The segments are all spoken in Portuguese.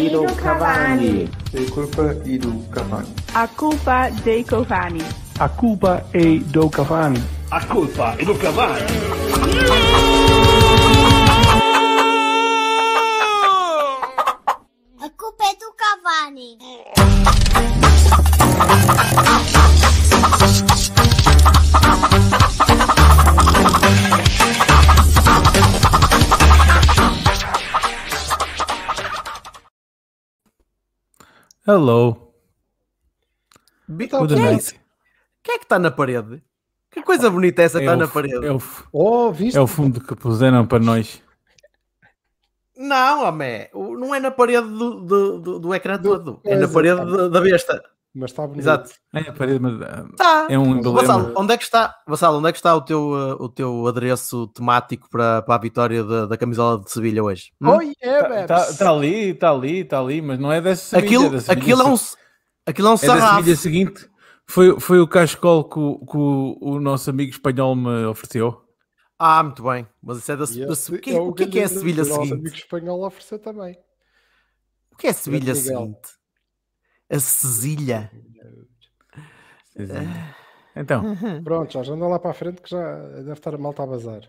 Ido Cavani. È colpa Ido Cavani. A colpa dei Cavani. A colpa dei do A colpa e do Hello. Então, Good night. O que é que está na parede? Que coisa bonita é essa está é na parede. É o, oh, é o fundo que puseram para nós. Não, amé, não é na parede do, do, do, do ecrã todo, é na parede da besta mas está bonito. Exato, é a é parede, mas ah, tá. é um emblema. Vassalo, onde é que está, Vassalo, onde é que está o teu, ah, o teu endereço temático para, para a vitória da, da camisola de Sevilha hoje? Hum? Oh, yeah, está tá, tá ali, está ali, está ali, mas não é dessa Sevilha. Aquilo, é aquilo, é um, aquilo é um é sarrafo. É seguinte, foi, foi o cascol que, o, que o, o nosso amigo espanhol me ofereceu. Ah, muito bem. Mas isso é da, Sevilha. da, que, é, é o, que, é que é a Sevilha seguinte? O nosso amigo espanhol ofereceu também. O que é a Sevilha seguinte? A Cesilha. Então. Uhum. Pronto, já anda lá para a frente que já deve estar a Malta a bazar.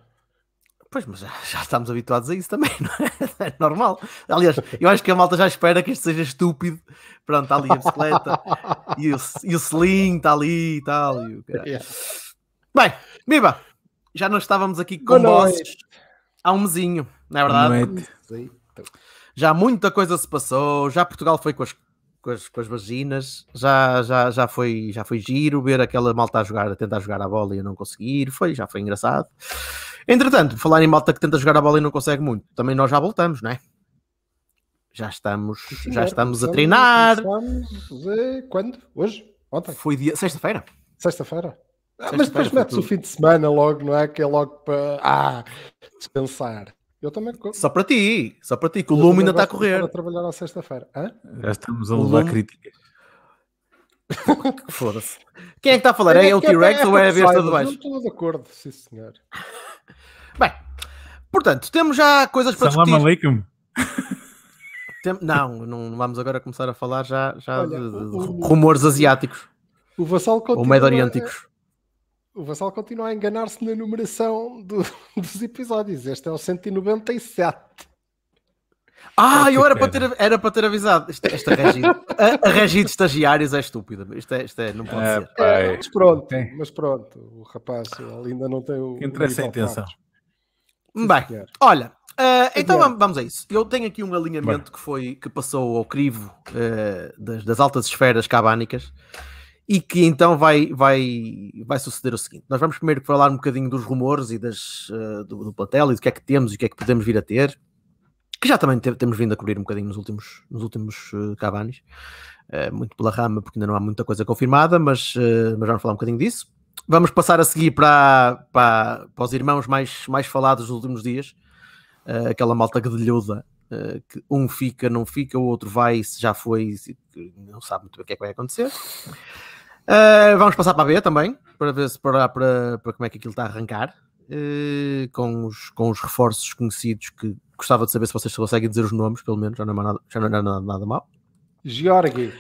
Pois, mas já, já, estamos habituados a isso também, não é? é? normal. Aliás, eu acho que a malta já espera que isto seja estúpido. Pronto, está ali a bicicleta e, o, e o sling está ali e tal. E o Bem, Biba, já não estávamos aqui com bosses há um mesinho, não é verdade? Já muita coisa se passou, já Portugal foi com as com as, com as vaginas, já, já, já, foi, já foi giro ver aquela malta a jogar, a tentar jogar a bola e a não conseguir, foi, já foi engraçado. Entretanto, falar em malta que tenta jogar a bola e não consegue muito, também nós já voltamos, não é? Já estamos, Sim, já estamos a treinar. Começamos é, quando? Hoje? Ontem? Foi dia, sexta-feira. Sexta-feira. Ah, sexta mas depois metes o fim de semana logo, não é? Que é logo para ah, descansar. Eu também. Só para ti, só para ti, que o Lume ainda está a correr. Para trabalhar à sexta-feira. Já estamos a levar Lume... críticas. Foda-se. Quem é que está a falar? É, é, é o T-Rex é ou é a besta de baixo? Estou de acordo, sim senhor. Bem, portanto, temos já coisas para Salam discutir. Salam Tem... Não, não vamos agora começar a falar já, já Olha, de, de o, rumores asiáticos. O Vassal continua, ou medo-oriânticos o Vassal continua a enganar-se na numeração do, dos episódios. Este é o 197. Ah, é eu era para, ter, era para ter avisado. esta é regi, a, regi de estagiários é estúpida. Isto é, isto é, não pode é, ser. É, é. mas pronto, tem. mas pronto. O rapaz ainda não tem o. Que interessa a intenção. Hum, bem, olha, Uh, então vamos a isso. Eu tenho aqui um alinhamento Bem. que foi que passou ao crivo uh, das, das, altas esferas cabânicas e que então vai, vai, vai suceder o seguinte: nós vamos primeiro falar um bocadinho dos rumores e das, uh, do, do e do que é que temos e o que é que podemos vir a ter, que já também te, temos vindo a cobrir um bocadinho nos últimos, nos últimos uh, uh, muito pela rama, porque ainda não há muita coisa confirmada, mas, mas vamos falar um bocadinho disso. Vamos passar a seguir para, para, para os irmãos mais, mais falados dos últimos dias, aquela malta guedelhuda Uh, que um fica, não fica, o outro vai, se já foi, se, não sabe muito bem o que é que vai acontecer. Uh, vamos passar para a B também, para ver se para, para, para como é que aquilo está a arrancar, uh, com, os, com os reforços conhecidos que gostava de saber se vocês conseguem dizer os nomes, pelo menos, já não é nada, já não é nada, nada mal. Georgi.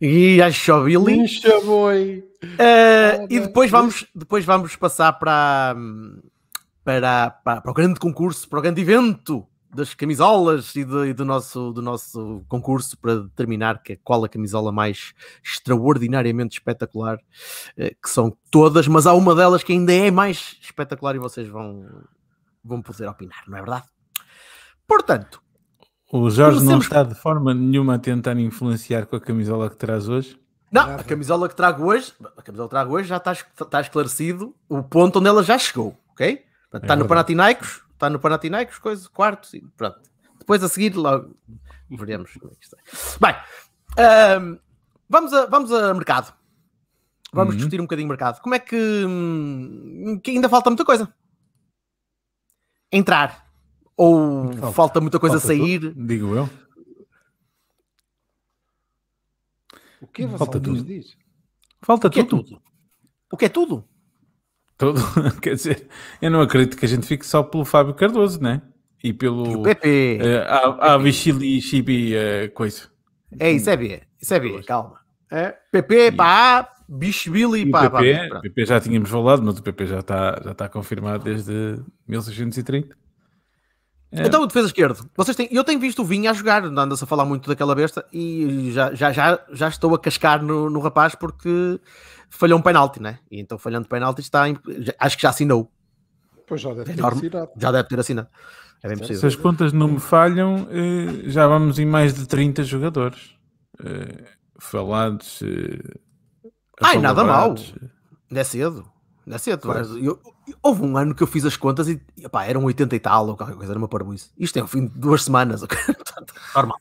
E a Chovili. Uh, ah, e depois vamos, depois vamos passar para, hum, para, para, para o grande concurso, para o grande evento das camisolas e, de, e, do, nosso, do nosso concurso para determinar que, é qual a camisola mais extraordinariamente espetacular, eh, que são todas, mas há uma delas que ainda é mais espetacular e vocês vão, vão poder opinar, não é verdade? Portanto, o Jorge não está de forma nenhuma a tentar influenciar com a camisola que traz hoje. Não, a camisola que trago hoje, a camisola que trago hoje já está, está esclarecido o ponto onde ela já chegou, ok? É está é no Panathinaikos, está no Panathinaikos, coisa, quarto, pronto. Depois a seguir, logo veremos como é que está. É. Bem, um, vamos, a, vamos a mercado. Vamos uhum. discutir um bocadinho o mercado. Como é que, hum, que ainda falta muita coisa? Entrar. Ou falta, falta muita coisa falta sair? Tudo, digo eu. O que é falta tudo. diz? Falta o que é tudo. É tudo? O que é tudo? Todo, quer dizer, eu não acredito que a gente fique só pelo Fábio Cardoso, né? E pelo. PP. Uh, eh, bicho Chili, Chibi, uh, coisa. É, isso é ver, isso é ver, calma. É, PP, pá, bicho Billy, pá, PP, pá. já tínhamos falado, mas o PP já está já tá confirmado desde 1630. É. Então, o defesa esquerdo. Vocês têm, eu tenho visto o Vinha a jogar, anda-se a falar muito daquela besta e já, já, já, já estou a cascar no, no rapaz porque falhou um penalti, né? E então falhando penalti está em... acho que já assinou. Pois já deve é ter assinado. Já deve ter assinado. É bem possível. Se as contas não me falham, eh, já vamos em mais de 30 jogadores eh, falados. Eh, Ai, nada mal. Não é cedo. Não é cedo. Mas eu, houve um ano que eu fiz as contas e epá, eram 80 e tal ou qualquer coisa, era uma parboice. Isto é o fim de duas semanas. Normal.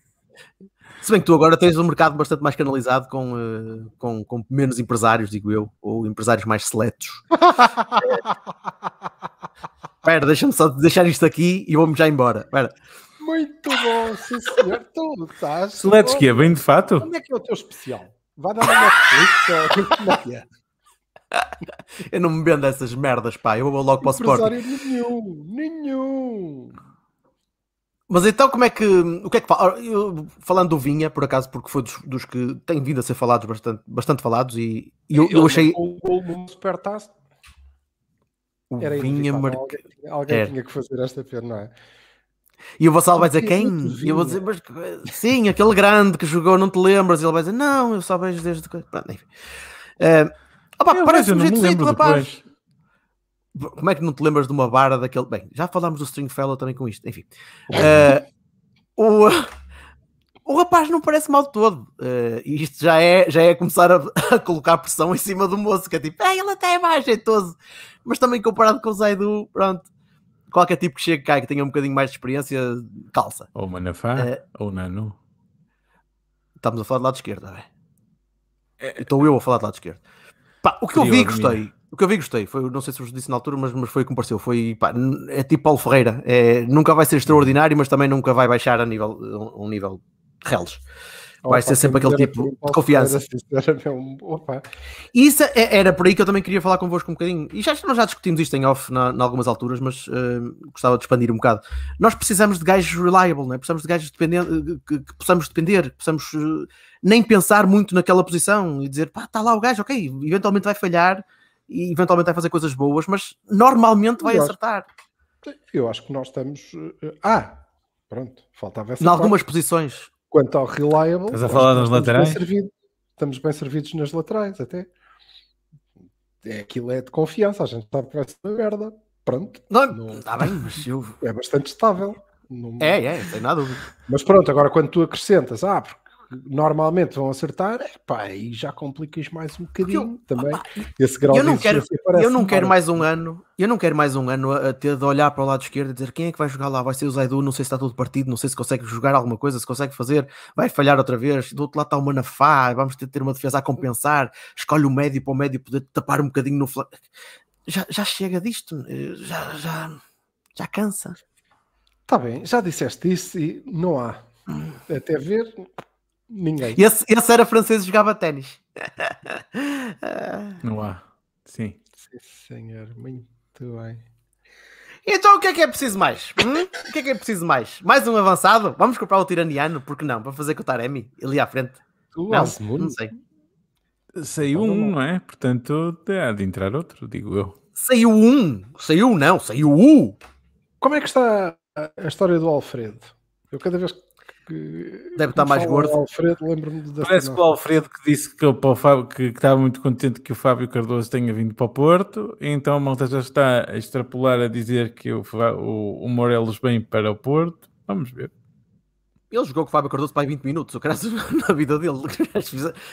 Se bem que tu agora tens um mercado bastante mais canalizado com, eh, com, com, menos empresários, digo eu, ou empresários mais seletos. Espera, deixa-me só deixar isto aqui e vou-me já embora. Espera. Muito bom, sim senhor. Tu estás. Seletos que é bem de fato? Onde é que é o teu especial? Vai dar uma Netflix? Como é que é? Eu não me vendo essas merdas, pá. Eu vou logo para o Sport. Nenhum, nenhum. Mas então como é que o que é que eu, falando do Vinha por acaso porque foi dos, dos, que têm vindo a ser falados bastante, bastante falados e, e eu, eu, achei o gol do Supertaça o Era Vinha marcou alguém, alguém tinha que fazer esta pena não é? E o Vassal vai dizer quem? E eu vou dizer, mas, sim, aquele grande que jogou, não te lembras? E ele vai dizer, não, eu só vejo desde. Pronto, enfim. Uh, opa, eu parece um jeito, rapaz. Como é que não te lembras de uma barra daquele. Bem, já falámos do Stringfellow também com isto, enfim. Uh, o, o rapaz não parece mal de todo. Uh, eh, e isto já é, já é começar a, a, colocar pressão em cima do moço, que é tipo, ele até é mais jeitoso, mas também comparado com o Zaidu, pronto. Qualquer tipo que chegue cá e que tenha um bocadinho mais de experiência, calça. Ou Manafá, uh, eh, ou Nanu. Estamos a falar do lado esquerdo, é? Estou eu a falar do lado esquerdo. Pá, o que eu vi e gostei o que eu vi gostei, foi, não sei se vos disse na altura, mas, mas foi o que me pareceu. Foi, pá, é tipo Paulo Ferreira, é, nunca vai ser extraordinário, mas também nunca vai baixar a nível, um, nível reles. Vai ser sempre aquele tipo de confiança. Isso é, era por aí que eu também queria falar convosco um bocadinho. E já, nós já discutimos isto em off em algumas alturas, mas uh, gostava de expandir um bocado. Nós precisamos de gajos reliable, é? precisamos de gajos que, que, possamos depender, que possamos uh, nem pensar muito naquela posição e dizer pá, está lá o gajo, ok, eventualmente vai falhar, e eventualmente vai fazer coisas boas, mas normalmente vai eu acertar. Acho, eu acho que nós estamos. Eh, ah, pronto, faltava essa. Em algumas posições. Quanto ao reliable. Estás a falar laterais? Bem estamos bem servidos nas laterais, até. É, aquilo é de confiança, a gente está que vai merda. Pronto. Não, está bem, mas eu... É bastante estável. Não... É, é, sem nada Mas pronto, agora quando tu acrescentas, ah, porque que normalmente vão acertar, epá, aí já complicas mais um bocadinho eu, também. Opa, esse grau eu não quero, eu não quero mais um ano, eu não quero mais um ano a, a, ter de olhar para o lado esquerdo e dizer quem é que vai jogar lá, vai ser o Zaidu, não sei se está todo partido, não sei se consegue jogar alguma coisa, se consegue fazer, vai falhar outra vez, do outro lado está o Manafá, vamos ter de ter uma defesa a compensar, escolhe o médio para o médio poder tapar um bocadinho no flanco. Já, já chega disto, já, já, já cansa. Está bem, já disseste isso e não há. Hum. Até ver, Ninguém. Esse, esse era francês e jogava ténis. Não há. Sim. Sim, senhor. Muito bem. Então o que é que é preciso mais? Hum? O que é que é preciso mais? Mais um avançado? Vamos comprar o Tiraniano, porque não? Para fazer com o Taremi ali à frente. Tu, não, Asmund. não sei. Saiu um, não é? Portanto, há de entrar outro, digo eu. Saiu um! Saiu não, saiu um! Como é que está a história do Alfredo? Eu cada vez que Deve estar mais gordo. Alfredo, Parece que o Alfredo que disse que, para o Fábio, que, que, estava muito contente que o Fábio Cardoso tenha vindo para o Porto, então a malta já está a extrapolar a dizer que o, o, o Morelos vem para o Porto. Vamos ver. Ele jogou com o Fábio Cardoso para 20 minutos, o caras na vida dele.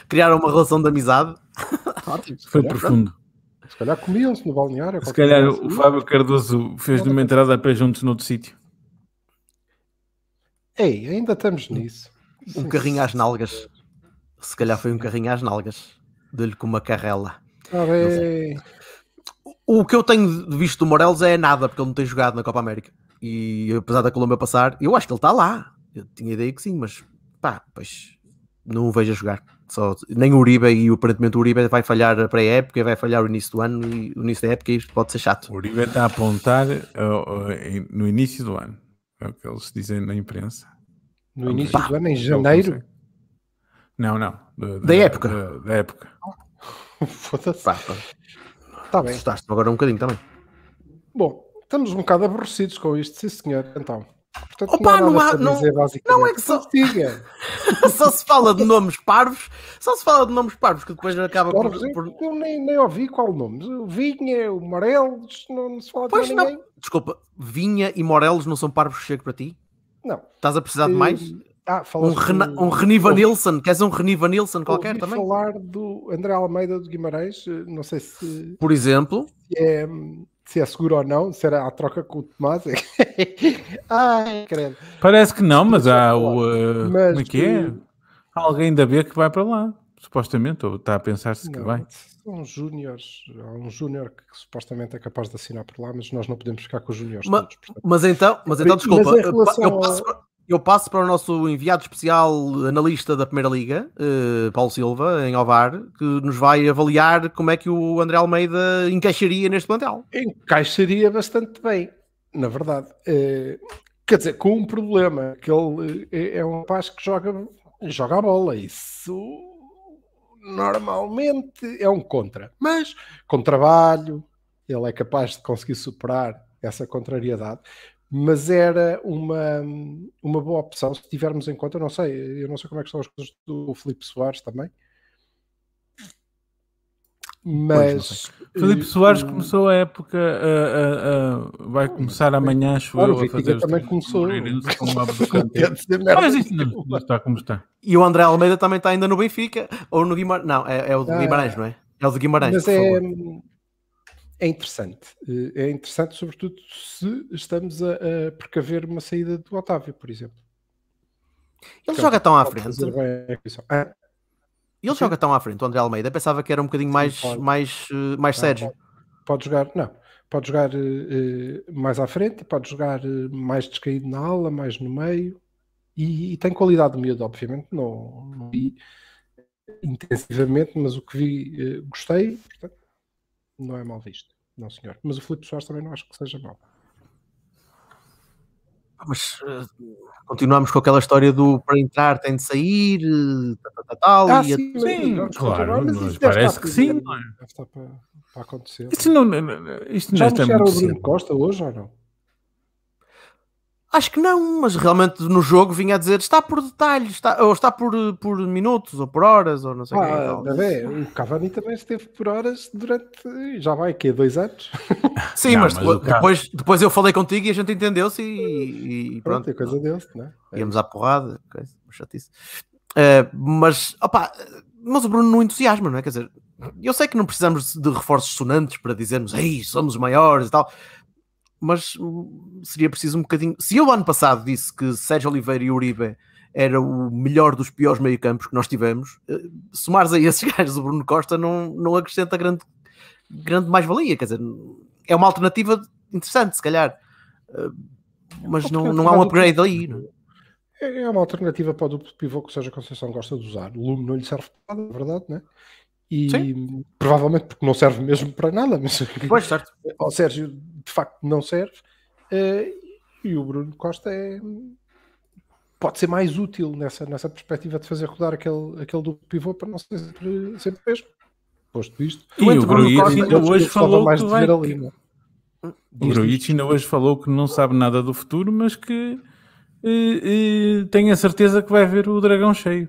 Criaram uma relação de amizade. Ótimo. Foi profundo. Se calhar comiam-se no balneário. Se calhar assim. o Fábio Cardoso fez de uma entrada a pé juntos noutro sítio. Ei, ainda estamos nisso. Um Sim. carrinho às nalgas. Se calhar foi um carrinho às nalgas. Deu-lhe com uma carrela. O que eu tenho visto do Morelos é nada, porque ele não tem jogado na Copa América. E apesar da Colômbia passar, eu acho que ele está lá. Eu tinha ideia que sim, mas pá, pois não o vejo a jogar. Só, nem o Uribe e aparentemente o Uribe vai falhar para a época vai falhar o início do ano e o início da época e isto pode ser chato. O Uribe está a apontar uh, uh, no início do ano. É o que eles dizem na imprensa. No início do ano, em janeiro? Não, não. De, de, da época? da época. Foda-se. Tá bem. Assustaste-me agora um bocadinho também. Bom, estamos um bocado aborrecidos com isto, sim senhor. Então. Portanto, Opa, não, há, não, dizer, não é que só, só se fala de nomes parvos, só se fala de nomes parvos que depois acaba por, por... Eu nem, nem ouvi qual nome, Vinha, o Morelos, não, não se fala pois de não. ninguém. Desculpa, Vinha e Morelos não são parvos chego para ti? Não. Estás a precisar de eh, mais? Ah, um, Rena, do... um queres um reni vanilson qualquer ouvi também? falar do André Almeida do Guimarães, eh, não sei se... Por exemplo? Se é se é seguro ou não, será a troca com o Tomás. É Ai, credo. Parece que não, mas há é o. Uh, eh, mas como é que é? Há alguém da B que vai para lá, supostamente, ou está a pensar-se que vai. são júniores há um júnior que, que supostamente é capaz de assinar por lá, mas nós não podemos ficar com os júniores. mas então, mas então desculpa, mas eu, passo, eu passo para o nosso enviado especial, analista da Primeira Liga, uh, Paulo Silva, em Ovar, que nos vai avaliar como é que o André Almeida encaixaria neste plantel. Encaixaria bastante bem, na verdade. Uh, quer dizer, com um problema, que ele eh, é, é um rapaz que joga, joga a bola, isso normalmente é um contra. Mas, com trabalho, ele é capaz de conseguir superar essa contrariedade mas era uma, uma boa opção se tivermos em conta, não sei, eu não sei como é que estão as coisas do Felipe Soares também. Mas Felipe eh, Soares um, começou a época, vai começar amanhã, acho claro, eu, a fazer. também começou. Mas isso não, está como está. E o André Almeida também está ainda no Benfica ou no é, é ah. Guimarães? Não, é, é o do Guimarães, não é? É o do Guimarães. Mas é, é interessante. Eh, é interessante, sobretudo, se estamos a, a precaver uma saída do Otávio, por exemplo. Ele então, joga tão à frente. Ah, Ele Sim. joga tão à frente, o André Almeida. Pensava que era um bocadinho Sim, mais, pode. mais, eh, mais ah, Sérgio. Pode, jogar, não. Pode jogar uh, mais à frente, pode jogar uh, mais descaído na ala, mais no meio. E, e tem qualidade de miúdo, obviamente. Não, não vi intensivamente, mas o que vi, uh, gostei. Portanto, não é mal visto, não senhor. Mas o Filipe Soares também não acho que seja mal. Ah, mas uh, continuamos com aquela história do para entrar tem de sair, eh, tal, tal, tal. Ah, e sim, a... sim claro, mas mas parece que sim. É? Deve estar para, para acontecer. Isto não, não, isto não Já é mexeram o Bruno Costa hoje ou não? Acho que não, mas realmente no jogo vinha a dizer está por detalhes, está, ou está por, por minutos, ou por horas, ou não sei ah, o é, O Cavani também esteve por horas durante, já vai aqui, é dois anos. Sim, não, mas, mas depois, depois, depois, eu falei contigo e a gente entendeu-se e, e, pronto. pronto é coisa dele não é? é? Íamos à porrada, coisa, chatice. Uh, mas, opa, mas o Bruno não entusiasma, não é? Quer dizer, eu sei que não precisamos de reforços sonantes para dizermos, ei, somos maiores e tal, mas hum, seria preciso um bocadinho. Se eu ano passado disse que Sérgio Oliveira e Uribe era o melhor dos piores meio-campos que nós tivemos, eh, somares a esses gajos o Bruno Costa não, não acrescenta grande, grande mais-valia. Quer dizer, é uma alternativa interessante, se calhar, eh, mas não, não há um upgrade aí. Não? É? É, é uma alternativa para o duplo pivô que o Sérgio Conceição gosta de usar. O Lume não lhe serve para nada, é verdade, né? E Sim. provavelmente porque não serve mesmo para nada, mas pois, certo. Sérgio de facto não serve. Eh, e o Bruno Costa é, pode ser mais útil nessa, nessa perspectiva de fazer rodar aquele, aquele do pivô para não ser sempre, sempre mesmo. Posto isto, e o, Bruno Costa ainda hoje falou mais que ver ali, não? O Bruno ainda hoje falou que não sabe nada do futuro, mas que eh, eh, tem a certeza que vai ver o dragão cheio.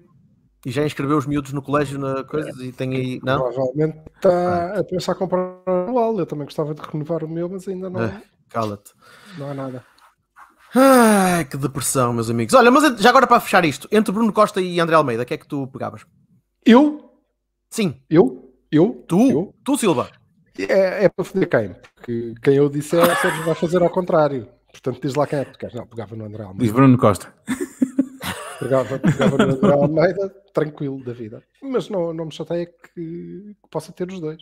E já inscreveu os miúdos no colégio na coisa é. e tem aí. Não? Provavelmente está ah. a pensar a comprar anual. Eu também gostava de renovar o meu, mas ainda não. Ah, Cala-te. Não há nada. Ai, que depressão, meus amigos. Olha, mas já agora para fechar isto, entre Bruno Costa e André Almeida, o que é que tu pegavas? Eu? Sim. Eu? Eu? Tu? Eu? Tu, Silva? É, é para foder quem? Porque quem eu disse é Sérgio vai fazer ao contrário. Portanto, diz lá quem é que queres. Não, pegava no André Almeida. Diz Bruno Costa. Pegava, pegava no Almeida, tranquilo da vida. Mas não, não me chateia que, que possa ter os dois.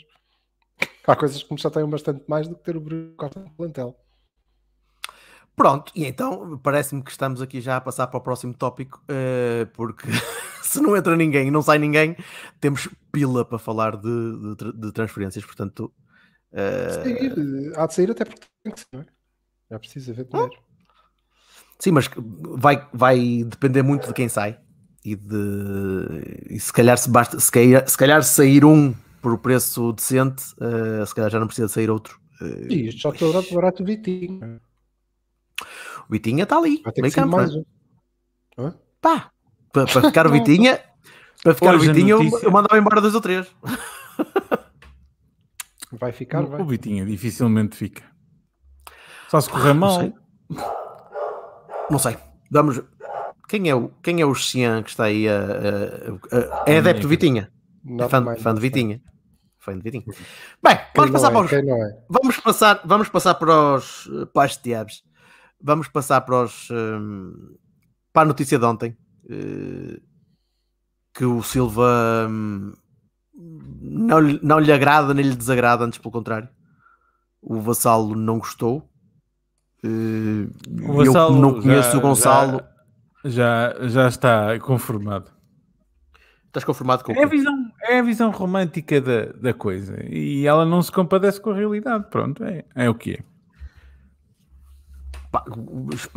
Há coisas que me chateiam bastante mais do que ter o Bruno Costa no plantel. Pronto, e então parece-me que estamos aqui já a passar para o próximo tópico, eh, porque se não entra ninguém e não sai ninguém, temos pila para falar de, de, de transferências, portanto. Uh... há de sair até porque tem que ser, não é? Já é precisa ver ah, dinheiro. Sim, mas vai, vai depender muito de quem sai. E, de, e se calhar se basta se calhar, se calhar sair um por preço decente, uh, se calhar já não precisa sair outro. Uh, e isto só que barato, barato o Vitinha. O Vitinha está ali, que campo. Mais né? um. Pá, para, para ficar o Vitinha, para ficar o Vitinha, notícia... eu, eu mandava embora dois ou três. vai ficar, vai. O Vitinha dificilmente fica. Só se correr mal. Não sei. Vamos. Quem é o, quem é o Xian que está aí? A, é adepto é de é? Vitinha. É fã, fã de Vitinha. Fã de Vitinha. Uhum. Bem, vamos passar, é, para os, é, vamos, passar, vamos passar para os. Eh, para as diabos. Vamos passar para os. Ehm, para a notícia de ontem. Eh, que o Silva. Ehm, não, não lhe agrada nem lhe desagrada, antes pelo contrário. O Vassalo não gostou Uh, eh, Gonçalo, eu não conheço já, o Gonçalo. Já, já, já está conformado. Estás conformado com é a visão, é a visão romântica da, da coisa e ela não se compadece com a realidade. Pronto, é, é o que é.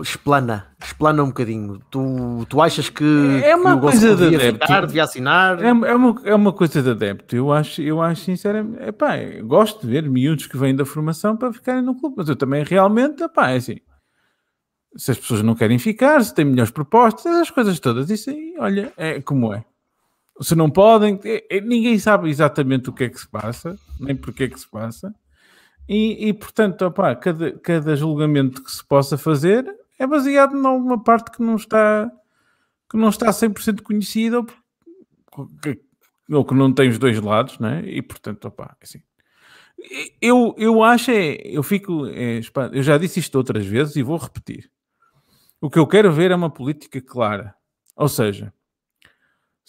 Explana, explana um bocadinho. Tu, tu achas que é uma que coisa de adepto? devia assinar? É, é, uma, é uma coisa de adepto. Eu acho, eu acho sinceramente, epá, gosto de ver miúdos que vêm da formação para ficarem no clube, mas eu também realmente, epá, é assim. Se as pessoas não querem ficar, se têm melhores propostas, as coisas todas, isso aí, olha, é como é. Se não podem, é, é, ninguém sabe exatamente o que é que se passa, nem porque é que se passa. E, e portanto, opa, cada, cada julgamento que se possa fazer é baseado em alguma parte que não está que não está 100% conhecida ou que, ou que não tem os dois lados, né? E portanto, opa, é assim. Eu, eu acho, é, eu fico, é, eu já disse isto outras vezes e vou repetir. O que eu quero ver é uma política clara. Ou seja,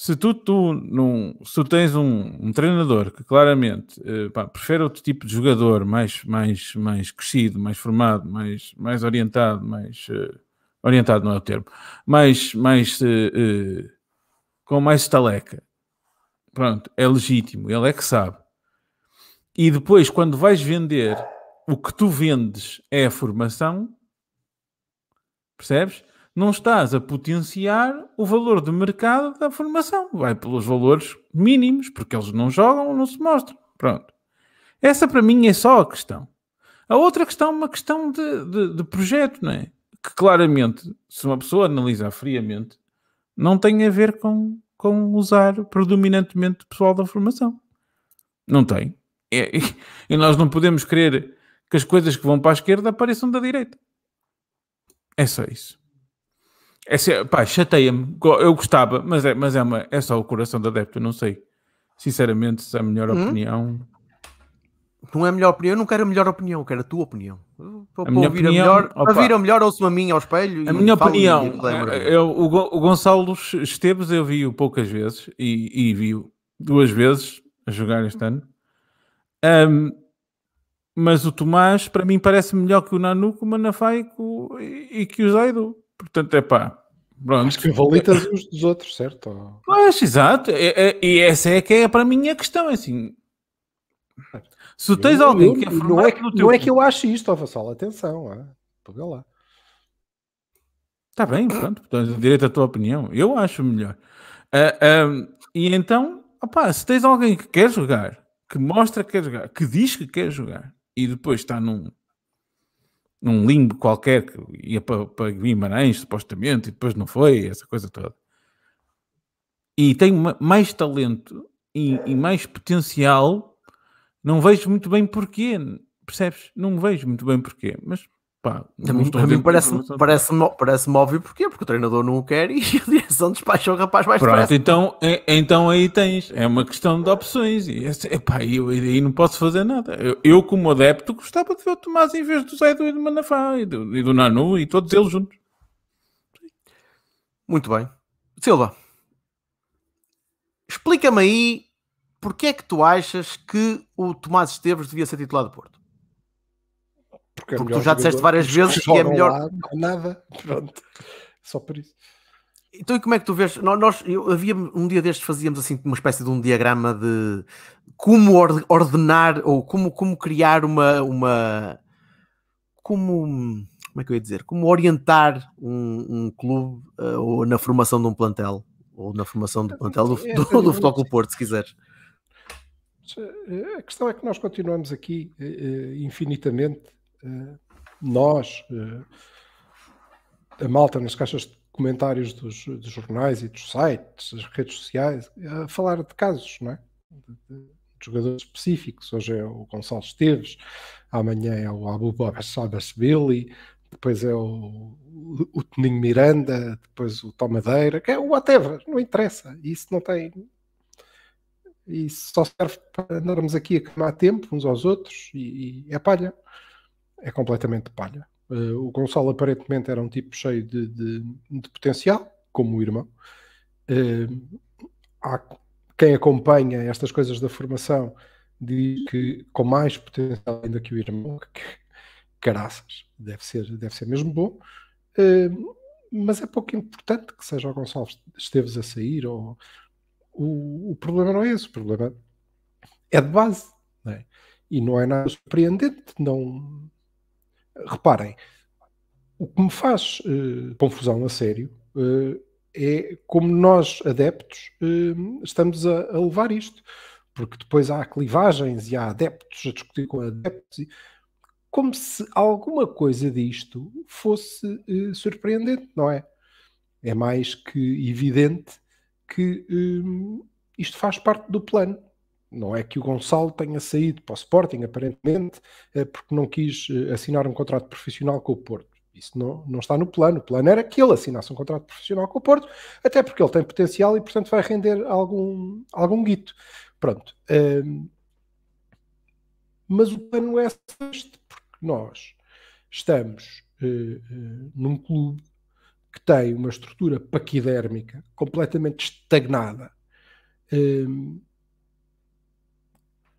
se tu, tu num, se tu tens um, um treinador que claramente eh, pá, prefere outro tipo de jogador mais, mais, mais crescido, mais formado, mais, mais orientado, mais eh, orientado não é o termo, mais, mais eh, eh com mais estaleca, pronto, é legítimo, ele é que sabe. E depois, quando vais vender, o que tu vendes é a formação, percebes? não estás a potenciar o valor de mercado da formação. Vai pelos valores mínimos, porque eles não jogam ou não se mostram. Pronto. Essa para mim é só a questão. A outra questão é uma questão de, de, de projeto, não é? Que claramente, se uma pessoa analisar friamente, não tem a ver com, com usar predominantemente o pessoal da formação. Não tem. É, e nós não podemos querer que as coisas que vão para a esquerda apareçam da direita. É só isso. É pá, chateia-me. Eu gostava, mas é, mas é, uma, é só o coração da adepto, não sei. Sinceramente, se é a melhor hum? opinião. Não é a melhor opinião, eu não quero a melhor opinião, quero a tua opinião. Para, a minha ouvir opinião, a melhor, para vir a melhor, ouço-me a mim ao espelho. A minha opinião, eh, eu, o, o Gonçalo Esteves eu vi-o poucas vezes e, e vi-o duas vezes a jogar este ano. Um, mas o Tomás, para mim, parece melhor que o Nanuco, o Manafai e, e que o Zaidu. Portanto, é pá. Pronto. Mas que validas uns dos outros, certo? Mas, exato. É, é, e, essa é que é para mim a questão, é assim. Se tens alguém eu, que é não é que, teu... não é que eu acho isto, ó, Vassal, atenção, ah, pega lá. Está bem, pronto, direito à tua opinião. Eu acho melhor. Uh, ah, um, e então, se tens alguém que quer jogar, que mostra que quer jogar, que diz que quer jogar, e depois está num, num limbo qualquer que ia para, para Guimarães, supostamente, e depois não foi, essa coisa toda. E tem mais talento e, e mais potencial, não vejo muito bem porquê, percebes? Não vejo muito bem porquê, mas Pá, a mim é parece-me parece parece óbvio porquê, porque o treinador não o quer e a direção despacha o rapaz mais Pronto, Então, é, então aí tens, é uma questão de opções. E epá, eu aí não posso fazer nada. Eu, eu, como adepto, gostava de ver o Tomás em vez do Zé do, e do Manafá e do, e do Nanu e todos eles juntos. Muito bem. Silva, explica-me aí porque é que tu achas que o Tomás Esteves devia ser titular do Porto? porque, é tu já disseste várias vezes que é melhor. Lá, nada, pronto, só por isso. Então, e como é que tu vês? Nós, eu, havia um dia destes fazíamos assim uma espécie de um diagrama de como ordenar ou como, como criar uma, uma como como é que eu ia dizer? Como orientar um, um clube uh, ou na formação de um plantel ou na formação do é, plantel do, é, do, do, é do Futebol Porto, se quiser. Eh, a questão é que nós continuamos aqui eh, infinitamente eh, nós, eh, a malta nas caixas de comentários dos, dos, jornais e dos sites, das redes sociais, a falar de casos, não é? De, de, de jogadores específicos. Hoje é o Gonçalo Esteves, amanhã é o Abu Billy, depois é o, o, o Toninho Miranda, depois o Tomadeira, que é o whatever, não interessa. Isso não tem. Isso só serve para andarmos aqui a queimar tempo uns aos outros e, e é palha é completamente palha. Uh, o Gonçalo aparentemente era um tipo cheio de, de, de potencial, como o irmão. Uh, há quem acompanha estas coisas da formação diz que com mais potencial ainda que o irmão, que caraças, deve ser, deve ser mesmo bom. Uh, mas é pouco importante que seja o Gonçalves Esteves a sair. Ou, o, o problema não é esse, o problema é de base. Não é? E não é nada surpreendente, não, Reparem, o que me faz uh, confusão a sério uh, é como nós, adeptos, uh, estamos a, a, levar isto. Porque depois há clivagens e há adeptos a discutir com adeptos. E, como se alguma coisa disto fosse surpreendente, não é? É mais que evidente que isto faz parte do plano. Não é que o Gonçalo tenha saído para o Sporting, aparentemente, eh, porque não quis eh, assinar um contrato profissional com o Porto. Isso não, não está no plano. O plano era que ele assinasse um contrato profissional com o Porto, até porque ele tem potencial e, portanto, vai render algum, algum guito. Pronto. Um, ehm, mas o plano é este, porque nós estamos uh, uh, num clube que tem uma estrutura paquidérmica completamente estagnada. Um, ehm,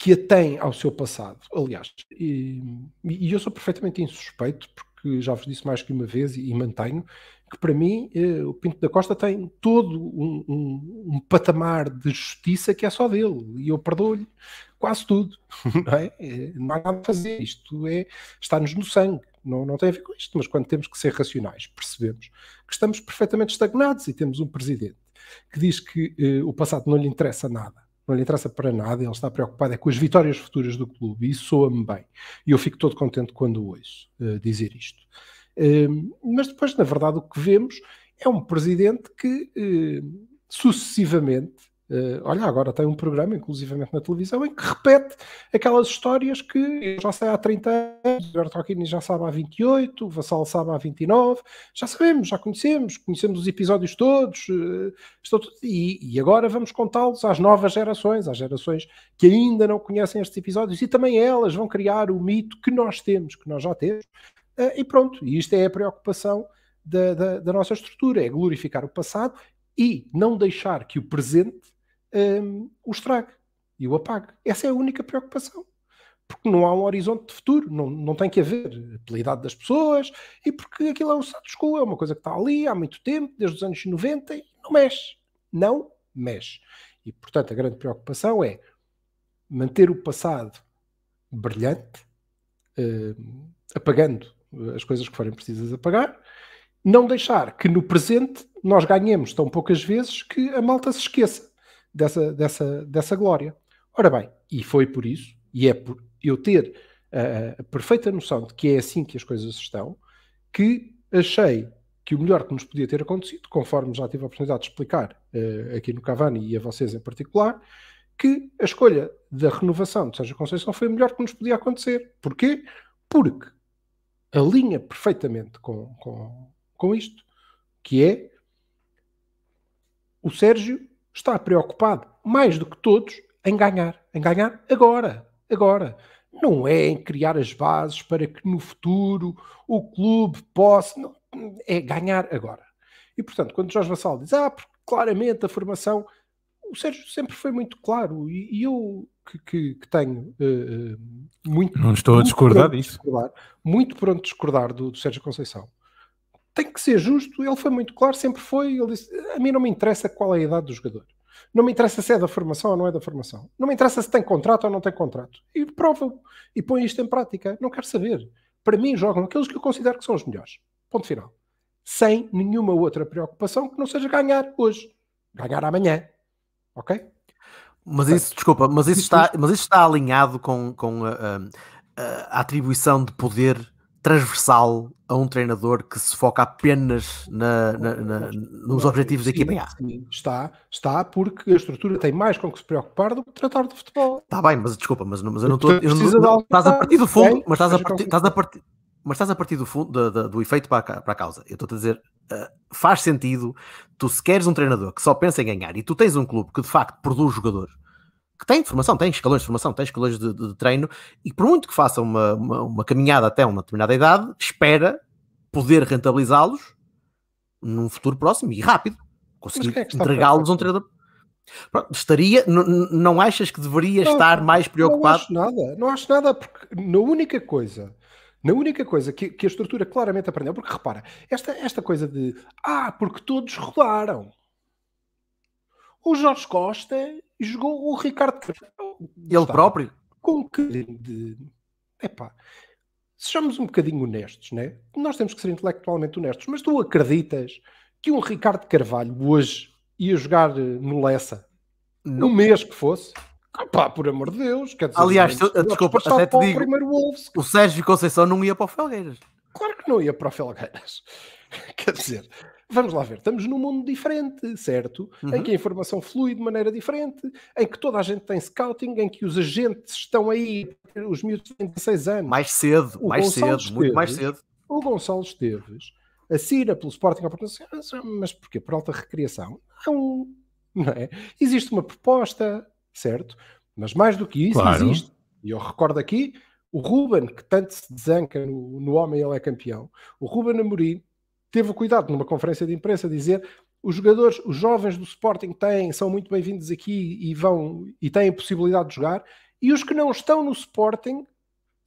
que a tem ao seu passado. Aliás, e, e eu sou perfeitamente insuspeito, porque já vos disse mais que uma vez e, e mantenho, que para mim eh, o Pinto da Costa tem todo um, um, um, patamar de justiça que é só dele, e eu perdoo-lhe quase tudo, não, é? Eh, não há nada a fazer, isto é, está-nos no sangue, não, não tem a ver com isto, mas quando temos que ser racionais, percebemos que estamos perfeitamente estagnados e temos um presidente que diz que eh, o passado não lhe interessa nada, não lhe interessa para nada, ele está preocupado é com as vitórias futuras do clube, e isso soa-me bem. E eu fico todo contente quando ouço uh, dizer isto. Uh, mas depois, na verdade, o que vemos é um presidente que uh, sucessivamente Uh, olha, agora tem um programa, inclusivamente na televisão, em que repete aquelas histórias que eu já sei há 30 anos, o Tocchini já sabe há 28, o Vassal sabe há 29, já sabemos, já conhecemos, conhecemos os episódios todos, uh, estou, e, e, agora vamos contá-los às novas gerações, às gerações que ainda não conhecem estes episódios, e também elas vão criar o mito que nós temos, que nós já temos, uh, e pronto, e isto é a preocupação. Da, da, da nossa estrutura, é glorificar o passado e não deixar que o presente um, o estrague e o apague. Essa é a única preocupação. Porque não há um horizonte de futuro, não, não tem que haver idade das pessoas e porque aquilo é um status quo, é uma coisa que está ali há muito tempo, desde os anos 90 e não mexe. Não mexe. E, portanto, a grande preocupação é manter o passado brilhante, hum, apagando eh, as coisas que forem precisas apagar, não deixar que no presente nós ganhemos tão poucas vezes que a malta se esqueça dessa, dessa, dessa glória. Ora bem, e foi por isso, e é por eu ter a, a perfeita noção de que é assim que as coisas estão, que achei que o melhor que nos podia ter acontecido, conforme já tive a oportunidade de explicar uh, aqui no Cavani e a vocês em particular, que a escolha da renovação de Sérgio Conceição foi o melhor que nos podia acontecer. Porquê? Porque alinha perfeitamente com, com, com isto, que é o Sérgio está preocupado, mais do que todos, em ganhar. Em ganhar agora. Agora. Não é em criar as bases para que no futuro o clube possa. Não, é ganhar agora. E portanto, quando Jorge Vassal diz, ah, porque claramente a formação. O Sérgio sempre foi muito claro e, e eu que, que, que tenho uh, muito. Não estou muito a discordar disso. muito pronto discordar do, do Sérgio Conceição tem que ser justo, ele foi muito claro, sempre foi. Ele disse: A mim não me interessa qual é a idade do jogador. Não me interessa se é da formação ou não é da formação. Não me interessa se tem contrato ou não tem contrato. E prova-o. E põe isto em prática. Não quero saber. Para mim, jogam aqueles que eu considero que são os melhores. Ponto final. Sem nenhuma outra preocupação que não seja ganhar hoje. Ganhar amanhã. Ok? Mas isso, desculpa, mas isso, está, mas isso está alinhado com, com a, ah, a, ah, a atribuição de poder transversal a um treinador que se foca apenas na, na, na, nos objetivos da equipa A. está, está, porque a estrutura tem mais com que se preocupar do que tratar de futebol. Está bem, mas desculpa, mas, mas eu não estou. Estás a partir do fundo, bem, mas estás a partir, estás a partir, mas estás a partir do fundo do, do, do efeito para a, para a causa. Eu estou a dizer, uh, faz sentido, tu se queres um treinador que só pensa em ganhar e tu tens um clube que de facto produz jogadores que tem formação, tem escalões de formação, tem escalões de, de, de treino, e por muito que faça uma, uma, uma, caminhada até uma determinada idade, espera poder rentabilizá-los num futuro próximo e rápido, conseguir é entregá-los a um treinador. Pronto, estaria, não achas que deveria não, estar mais preocupado? Não acho nada, não acho nada, porque na única coisa na única coisa que, que, a estrutura claramente aprendeu, porque repara, esta, esta coisa de ah, porque todos rolaram. O Jorge Costa e jogou o Ricardo Ele próprio? Com um bocadinho de. Epá, sejamos um bocadinho honestos, né? Nós temos que ser intelectualmente honestos, mas tu acreditas que um Ricardo Carvalho hoje ia jogar eh, no Lessa, no mês que fosse? Epá, ah, por amor de Deus, quer dizer, aliás, tu, desculpa, até te digo, o, Wolves. o Sérgio Conceição não ia para o Felgueiras. Claro que não ia para o Felgueiras. Quer dizer, vamos lá ver, estamos num mundo diferente, certo? Uhum. Em que a informação flui de maneira diferente, em que toda a gente tem scouting, em que os agentes estão aí, os miúdos têm 16 anos. Mais cedo, o mais Gonçalo cedo, Esteves, muito mais cedo. O Gonçalo Esteves assina pelo Sporting à assim, ah, mas porquê? Por alta recriação? Não, é não é? Existe uma proposta, certo? Mas mais do que isso, claro. existe. E eu recordo aqui o Ruben, que tanto se desanca no, no Homem Ele é Campeão. O Ruben Amorim teve o cuidado numa conferência de imprensa dizer os jogadores, os jovens do Sporting têm, são muito bem-vindos aqui e vão e têm possibilidade de jogar, e os que não estão no Sporting,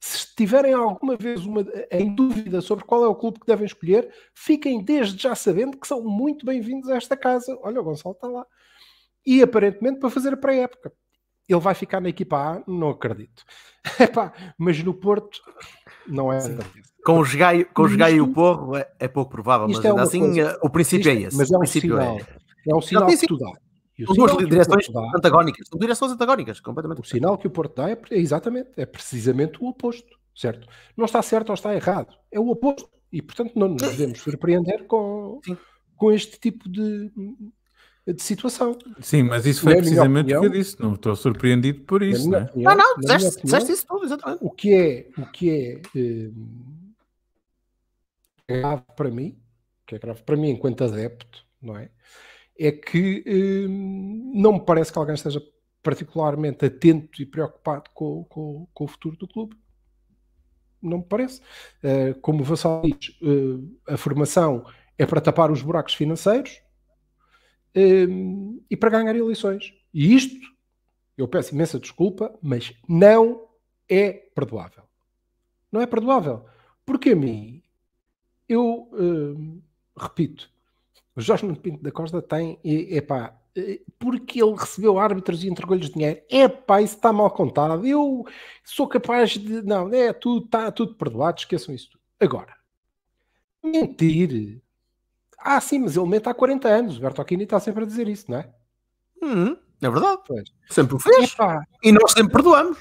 se tiverem alguma vez uma, em dúvida sobre qual é o clube que devem escolher, fiquem desde já sabendo que são muito bem-vindos a esta casa. Olha, o Gonçalo está lá. E aparentemente para fazer a pré-época. Ele vai ficar na equipa A? Não acredito. Epá, mas no Porto não é certeza. Conjugai, conjugai isto, o porro é, é pouco provável, mas é assim coisa, eh, o princípio é isto, é esse. Mas é um é sinal, é. um sinal que tu dá. São duas direções dá, antagónicas, são direções antagónicas, completamente. O sinal que o Porto dá é, é exatamente, é precisamente o oposto, certo? Não está certo ou está errado, é o oposto. E portanto não nos devemos surpreender com, com este tipo de, de situação. Sim, mas isso foi precisamente opinião, o que eu disse, não estou surpreendido por isso. É? Não, não, não, disseste, isso tudo, exatamente. O que é, o que é eh, grave para mim, que é grave para mim enquanto adepto, não é? É que hum, não me parece que alguém esteja particularmente atento e preocupado com, com, com o futuro do clube. Não me parece. Uh, como o Vassal diz, uh, a formação é para tapar os buracos financeiros hum, e para ganhar eleições. E isto, eu peço imensa desculpa, mas não é perdoável. Não é perdoável. Porque a mim eu uh, repito, Jorge Nuno Pinto da Costa tem, é pá, eh, porque ele recebeu árbitros e entregou-lhes dinheiro. é pá, isso está mal contado. Eu sou capaz de. Não, é tudo, está tudo perdoado, esqueçam isso tudo. Agora, mentir. Ah, sim, mas ele mente há 40 anos. O Bertocchini está sempre a dizer isso, não é? Uhum, é verdade. Pois. Sempre o fez. E nós sempre perdoamos.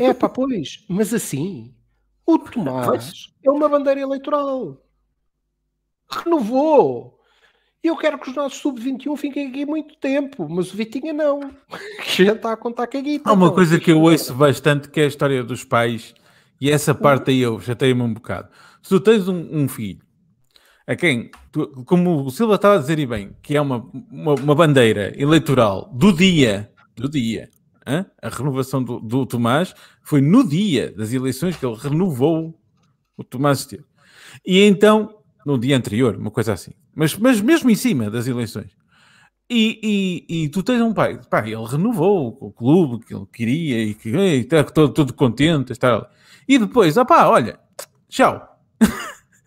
É pá, pois. Mas assim, o Tomás pois. é uma bandeira eleitoral renovou. eu quero que os nossos sub-21 fiquem aqui muito tempo, mas o Vitinha não. já está a contar que aqui. Há uma não, coisa que eu ouço bastante que é a história dos pais, e essa parte aí eu tenho me um bocado. Se tu tens um, um filho a quem, tu, como o Silva estava a dizer e bem, que é uma, uma, uma bandeira eleitoral do dia, do dia, hein? a renovação do, do, Tomás foi no dia das eleições que ele renovou o Tomás Esteves. E então no dia anterior, uma coisa assim. Mas, mas mesmo em cima das eleições. E, e, e tu tens um pai, pá, ele renovou o clube que ele queria e que está todo, todo contente. Está E depois, ah pá, olha, tchau.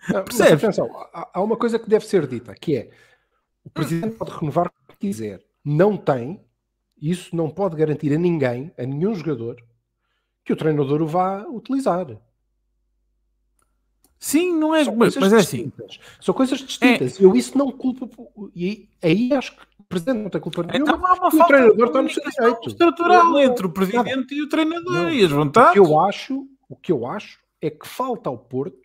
Não, Percebes? Atenção, há, há uma coisa que deve ser dita, que é o presidente pode renovar o que quiser. Não tem, isso não pode garantir a ninguém, a nenhum jogador, que o treinador o vá utilizar. Sim, não é. mas, mas é assim. São coisas é. distintas. É. Eu isso não culpo. E aí acho que o presidente não tem culpa então nenhuma. Então há uma falta o treinador está no seu direito. estrutural entre o presidente nada. e o treinador não. e as vontades. O que, eu acho, o que eu acho é que falta ao Porto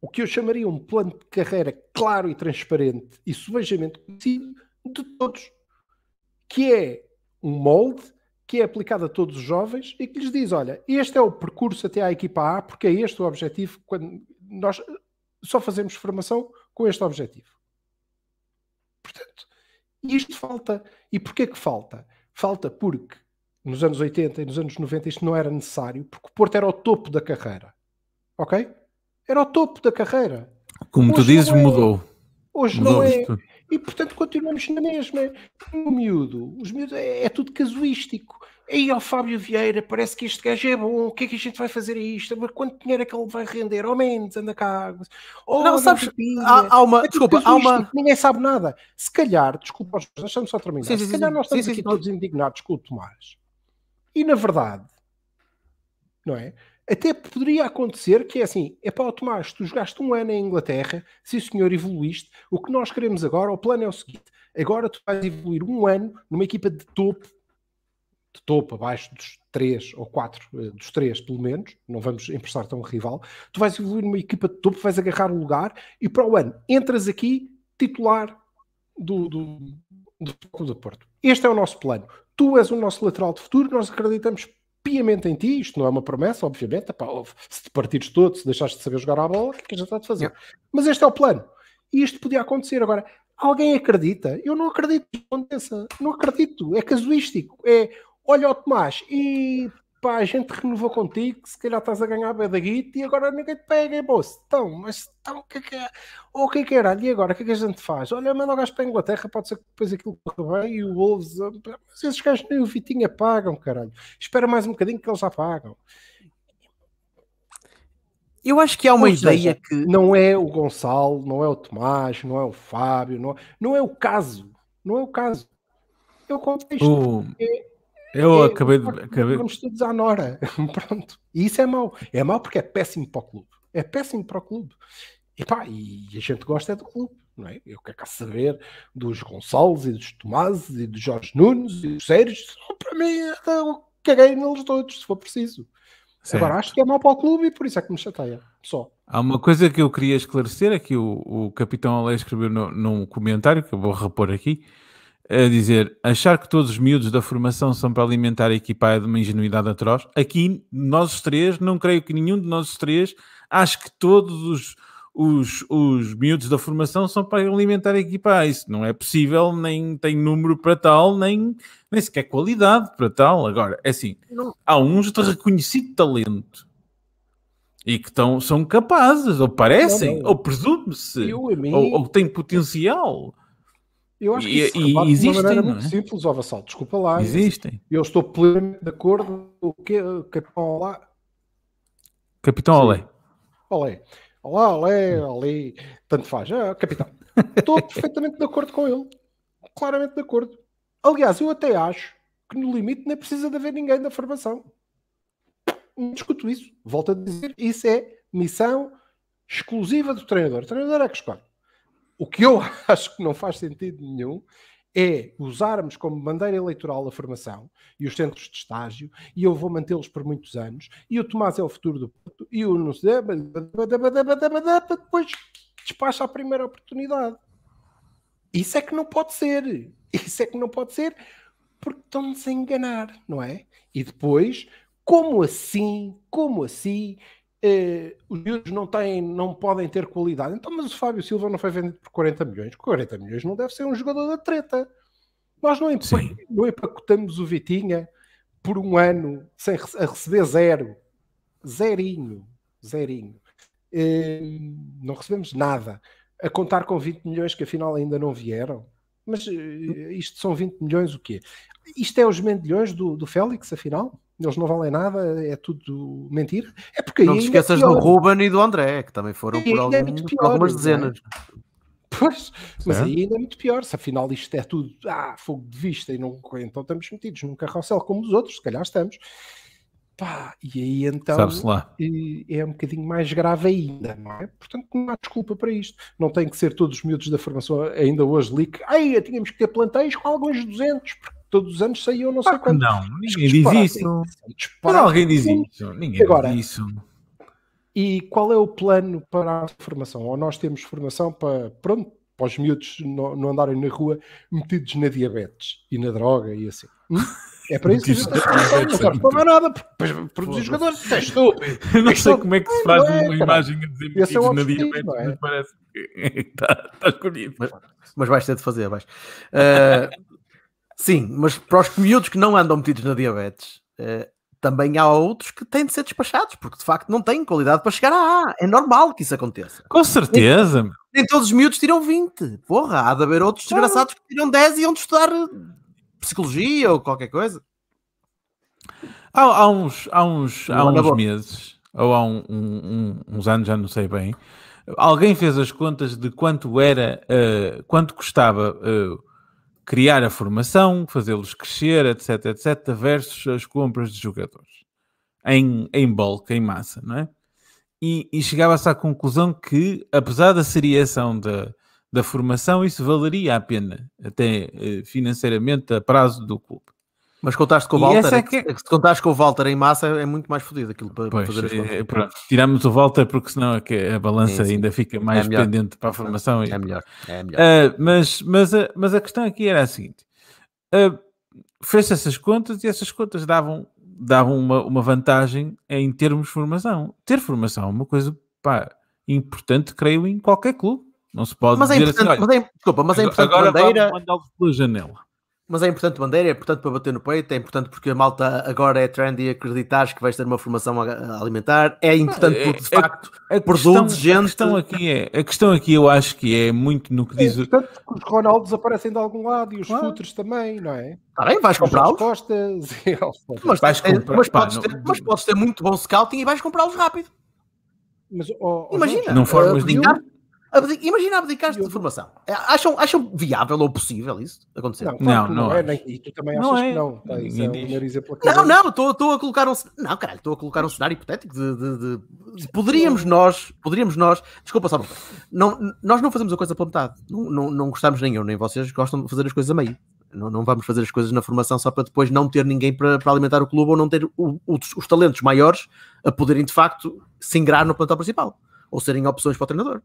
o que eu chamaria um plano de carreira claro e transparente e subejamente conhecido de todos, que é um molde que é aplicado a todos os jovens e que lhes diz: olha, este é o percurso até à equipa A, porque é este o objetivo. Quando nós só fazemos formação com este objetivo. Portanto, isto falta. E porquê que falta? Falta porque nos anos 80 e nos anos 90 isto não era necessário, porque o Porto era o topo da carreira. Ok? Era o topo da carreira. Como hoje tu dizes, é... mudou. Hoje mudou. não é. E portanto continuamos na mesma. O miúdo, os miúdos é, é tudo casuístico. Aí ao Fábio Vieira, parece que este gajo é bom, o que é que a gente vai fazer a isto? quanto dinheiro é que ele vai render? Ao menos, anda cá. Oh, não, sabes, há, há, uma. É desculpa, há uma. Ninguém sabe nada. Se calhar, desculpa, deixa-me só terminar. Sim, sim, se calhar sim, nós estamos aqui todos indignados com o Tomás. E na verdade, não é? Até poderia acontecer que é assim: é para o Tomás, tu jogaste um ano em Inglaterra, se o senhor evoluíste, o que nós queremos agora, o plano é o seguinte: agora tu vais evoluir um ano numa equipa de topo, de topo, abaixo dos três ou quatro, eh, dos três pelo menos, não vamos emprestar tão rival. Tu vais evoluir numa equipa de topo, vais agarrar o lugar e para o ano entras aqui titular do, do, do, do Porto. Este é o nosso plano. Tu és o nosso lateral de futuro, nós acreditamos piamente em ti, isto não é uma promessa, obviamente, epá, se te partires todo, se deixares de saber jogar à bola, o que é que a gente está a fazer? Yeah. Mas este é o plano. E isto podia acontecer. Agora, alguém acredita? Eu não acredito que aconteça. Não acredito. É casuístico. É, olha o Tomás e pá, a gente renovou contigo, se calhar estás a ganhar a da e agora ninguém te pega, e moço, então, mas então, o que é que é? Ou o que é que era? E agora, o que é que a gente faz? Olha, manda o gajo para a Inglaterra, pode ser que depois aquilo corra bem e o Wolves, ah, mas esses gajos nem o Vitinha pagam, caralho. Espera mais um bocadinho que eles já pagam. Eu acho que há uma ideia que. Não é o Gonçalo, não é o Tomás, não é o Fábio, não, é, não é o caso. Não é o caso. Eu contexto. O... Eu é, acabei de. Acabei... Vamos todos à Nora. Pronto. E isso é mau. É mau porque é péssimo para o clube. É péssimo para o clube. E pá, e a gente gosta é do clube, não é? Eu quero saber dos Gonçalves e dos Tomás e dos Jorge Nunes e dos Sérgio. Para mim, eu caguei neles todos, se for preciso. Certo. Agora acho que é mau para o clube e por isso é que me chateia. Só. Há uma coisa que eu queria esclarecer, é que o, o Capitão Alé escreveu no, num comentário, que eu vou repor aqui, a dizer achar que todos os miúdos da formação são para alimentar a equipa é de uma ingenuidade atroz. Aqui, nós três, não creio que nenhum de nós três acho que todos os, os, os miúdos da formação são para alimentar a equipa. isso não é possível, nem tem número para tal, nem, nem sequer qualidade para tal. Agora, é assim, há uns de reconhecido talento e que tão, são capazes, ou parecem, não, não. ou presume-se, ou, ou têm potencial. Eu acho que isso, e, e é existem, de uma maneira muito é? simples, ó, Vassal, desculpa lá. Existem. Eu estou plenamente de acordo com o que Capitão Olá. Capitão Sim. Olé. Olé. Olá, Olé, Olé. Tanto faz. Ah, capitão. Estou perfeitamente de acordo com ele. Claramente de acordo. Aliás, eu até acho que no limite nem precisa de haver ninguém da formação. Não discuto isso. Volto a dizer, isso é missão exclusiva do treinador. O treinador é que escolhe. O que eu acho que não faz sentido nenhum é usarmos como bandeira eleitoral a formação e os centros de estágio, e eu vou mantê-los por muitos anos, e o Tomás é o futuro do Porto, e o não sei, depois despacha a primeira oportunidade. Isso é que não pode ser. Isso é que não pode ser porque estão-nos a enganar, não é? E depois, como assim? Como assim? eh, os miúdos não, têm, não podem ter qualidade. Então, mas o Fábio Silva não foi vendido por 40 milhões. 40 milhões não deve ser um jogador da treta. Nós não, empac, não empacotamos o Vitinha por um ano sem a receber zero. Zerinho. Zerinho. Eh, não recebemos nada. A contar com 20 milhões que afinal ainda não vieram. Mas eh, isto são 20 milhões o quê? Isto é os mendilhões do, do Félix, afinal? eles não valem nada, é tudo mentira. É porque não te esqueças é do Ruben e do André, que também foram por, é algum, é pior, por, algumas dezenas. Pois, mas aí ainda é muito pior, se afinal isto é tudo ah, fogo de vista e não, então estamos metidos num carrossel como os outros, se calhar estamos. Pá, e aí então eh, é um bocadinho mais grave ainda, não é? Portanto, não há desculpa para isto. Não tem que ser todos os miúdos da formação ainda hoje leak. que tínhamos que ter plantéis com alguns 200, porque todos os anos saiam não sei ah, quanto. Não, ninguém diz isso. Disparate. Não, alguém diz isso. Ninguém Agora, diz isso. E qual é o plano para a formação? Ou nós temos formação para, pronto, para os miúdos não, não andarem na rua metidos na diabetes e na droga e assim. Hum? É para isso que a gente não serve para mais nada, depois produzir jogadores, é estúpido. não sei é como é que se faz é, uma imagem a dizer é metidos na diabetes, mas parece que está escolhido. Mas vais ter de fazer, vais. Eh, Sim, mas para os miúdos que não andam metidos na diabetes, eh, também há outros que têm de ser despachados, porque de facto não têm qualidade para chegar a A. É normal que isso aconteça. Com certeza. Nem, nem todos os miúdos tiram 20. Porra, há de haver outros desgraçados que tiram 10 e iam de estudar eh, psicologia ou qualquer coisa. Há, há uns, há uns, há é uns meses, ou há um, um, uns anos, já não sei bem, alguém fez as contas de quanto era, uh, quanto custava... Uh, criar a formação, fazê-los crescer, etc, etc, versus as compras de jogadores em, em bulk, em massa, não é? E, e chegava-se à conclusão que, apesar da seriação da, da formação, isso valeria a pena, até eh, financeiramente, a prazo do clube. Mas contaste com o Walter, é, é que... É que, se é- contaste com o Walter em massa é muito mais fodido aquilo para, pois, fazer as é, contas. É, tiramos o Walter porque senão a balança ainda fica mais é pendente para a formação. É melhor, é melhor. Uh, mas, mas, a, mas a questão aqui era a seguinte, uh, ah, fez essas contas e essas contas davam, davam uma, uma vantagem em termos de formação. Ter formação é uma coisa pá, importante, creio, em qualquer clube. Não se pode mas dizer é importante, assim, olha, mas é, desculpa, mas é importante agora bandeira... mandá-los pela janela. Mas é importante bandeira, é importante para bater no peito, é importante porque a malta agora é trendy acreditar que vais ter uma formação alimentar, é importante é, porque de é facto a, a produz gente. A questão, aqui é, a questão aqui eu acho que é muito no que é diz. É importante que os Ronaldos aparecem de algum lado e os ah. Futres também, não é? Está bem, vais comprá-los. Costas mas, vais comprar, mas, pá, podes não... ter, mas podes ter muito bom scouting e vais comprá-los rápido. Mas, oh, Imagina, não formas uh, eh, de Abdic... Imagina abdicaste de formação. É, acham, acham viável ou possível isso acontecer? Não, não, não, não é. Nem, e tu também não achas é. que não. Tá, isso é um exemplo não, não, estou a colocar um Não, caralho, estou a colocar um cenário hipotético de, de, de... poderíamos nós, poderíamos nós, desculpa só, não, nós não fazemos a coisa para metade. Não, não, não gostamos nem eu, nem vocês gostam de fazer as coisas a meio. Não, não vamos fazer as coisas na formação só para depois não ter ninguém para, para alimentar o clube ou não ter o, os, os talentos maiores a poderem de facto se ingrar no plantel principal ou serem opções para o treinador.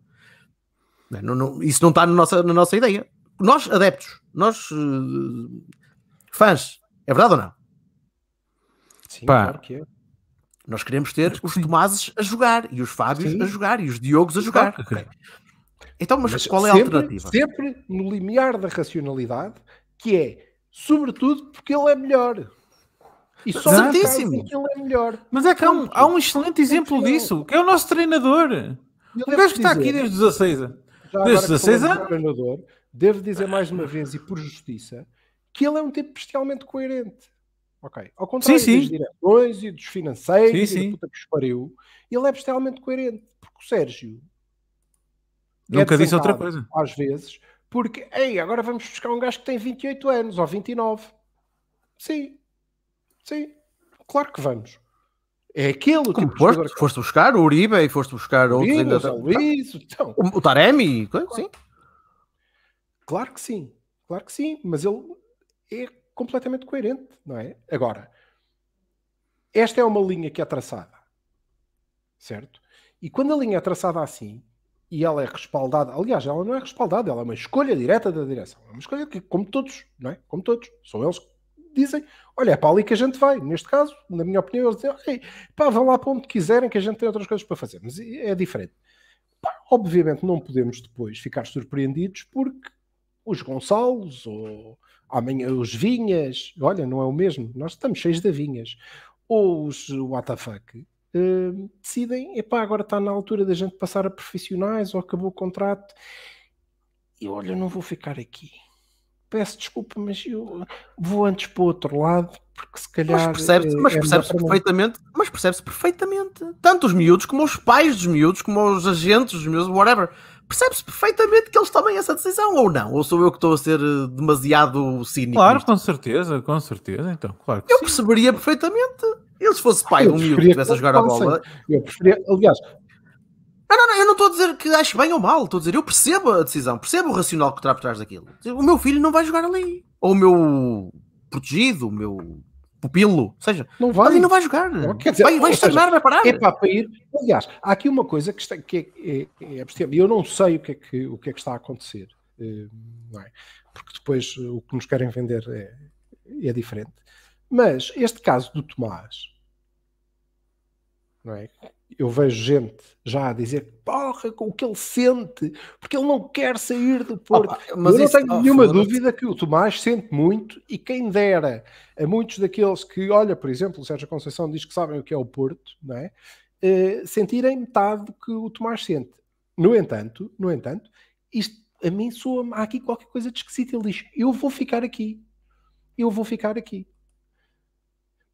É? Não, não, isso não está na nossa, na nossa ideia. Nós, adeptos, nós, uh, fãs, é verdade ou não? Sim, Pá. claro que é. Nós queremos ter que os Tomáses a jogar, e os Fábios sim. a jogar, e os Diogos a jogar. Okay. Então, mas, mas, qual é a sempre, alternativa? Sempre no limiar da racionalidade, que é, sobretudo, porque ele é melhor. E só ele é melhor. Mas é que há um, há um excelente exemplo disso, que é o nosso treinador. O é gajo que está aqui desde os 16 anos de 16 anos. governador devo dizer mais uma vez e por justiça que ele é um tipo especialmente coerente. Ok. Ao contrário sim, sim. das direções e dos financeiros sim, e da puta que os pariu, ele é bestialmente coerente. Porque o Sérgio nunca é disse outra coisa. Às vezes, porque, ei, agora vamos buscar um gajo que tem 28 anos ou 29. Sim, sim, claro que vamos. É aquele que tipo foste, foste buscar o Uribe e foste buscar outros ainda. então. O, o Taremi, claro. sim. Claro que sim, claro que sim, mas ele é completamente coerente, não é? Agora, esta é uma linha que é traçada, certo? E quando a linha é traçada assim e ela é respaldada, aliás, ela não é respaldada, ela é uma escolha direta da direção, é uma escolha que, como todos, não é? Como todos, são eles que dizem: Olha, é para ali que a gente vai. Neste caso, na minha opinião, eles dizem: ok pá, vão lá para onde quiserem, que a gente tem outras coisas para fazer. Mas é diferente. Pá, obviamente, não podemos depois ficar surpreendidos porque os Gonçalves ou amanhã os Vinhas, olha, não é o mesmo, nós estamos cheios de vinhas, ou os WTF. Uh, decidem, epá, agora está na altura da gente passar a profissionais ou acabou o contrato. E olha, não vou ficar aqui peço desculpa, mas eu vou antes para o outro lado, porque se calhar. Mas percebe-se eh, é, mas percebe é perfeitamente, mas percebe perfeitamente. Tanto os miúdos, como os pais dos miúdos, como os agentes dos miúdos, whatever. Percebe-se perfeitamente que eles tomem essa decisão, ou não? Ou sou eu que estou a ser eh, demasiado cínico? Claro, com certeza, com certeza, então, claro Eu sim. perceberia perfeitamente. Eu, se fosse pai de um miúdo que estivesse a jogar a bola. Eu preferia, aliás, não, não, não, eu não estou a dizer que acho bem ou mal, estou a dizer, eu percebo a decisão, percebo o racional que está por trás daquilo. O meu filho não vai jogar ali. Ou o meu protegido, o meu pupilo, ou seja, não vai. ali não vai jogar. quer dizer, vai, vai estagnar, vai parar. É para ir. Aliás, há aqui uma coisa que, está, que é, é, é, eu não sei o que é que, o que, é que está a acontecer, eh, não é? porque depois eh, o que nos querem vender é, é diferente. Mas este caso do Tomás, não é? eu vejo gente já a dizer porra, com o que ele sente, porque ele não quer sair do Porto. Oh, mas eu não isso, tenho oh, nenhuma dúvida que o Tomás sente muito e quem dera a muitos daqueles que, olha, por exemplo, o Sérgio Conceição diz que sabem o que é o Porto, não é? Uh, sentirem metade do que o Tomás sente. No entanto, no entanto, isto a mim soa há aqui qualquer coisa de esquisito. Ele diz: Eu vou ficar aqui, eu vou ficar aqui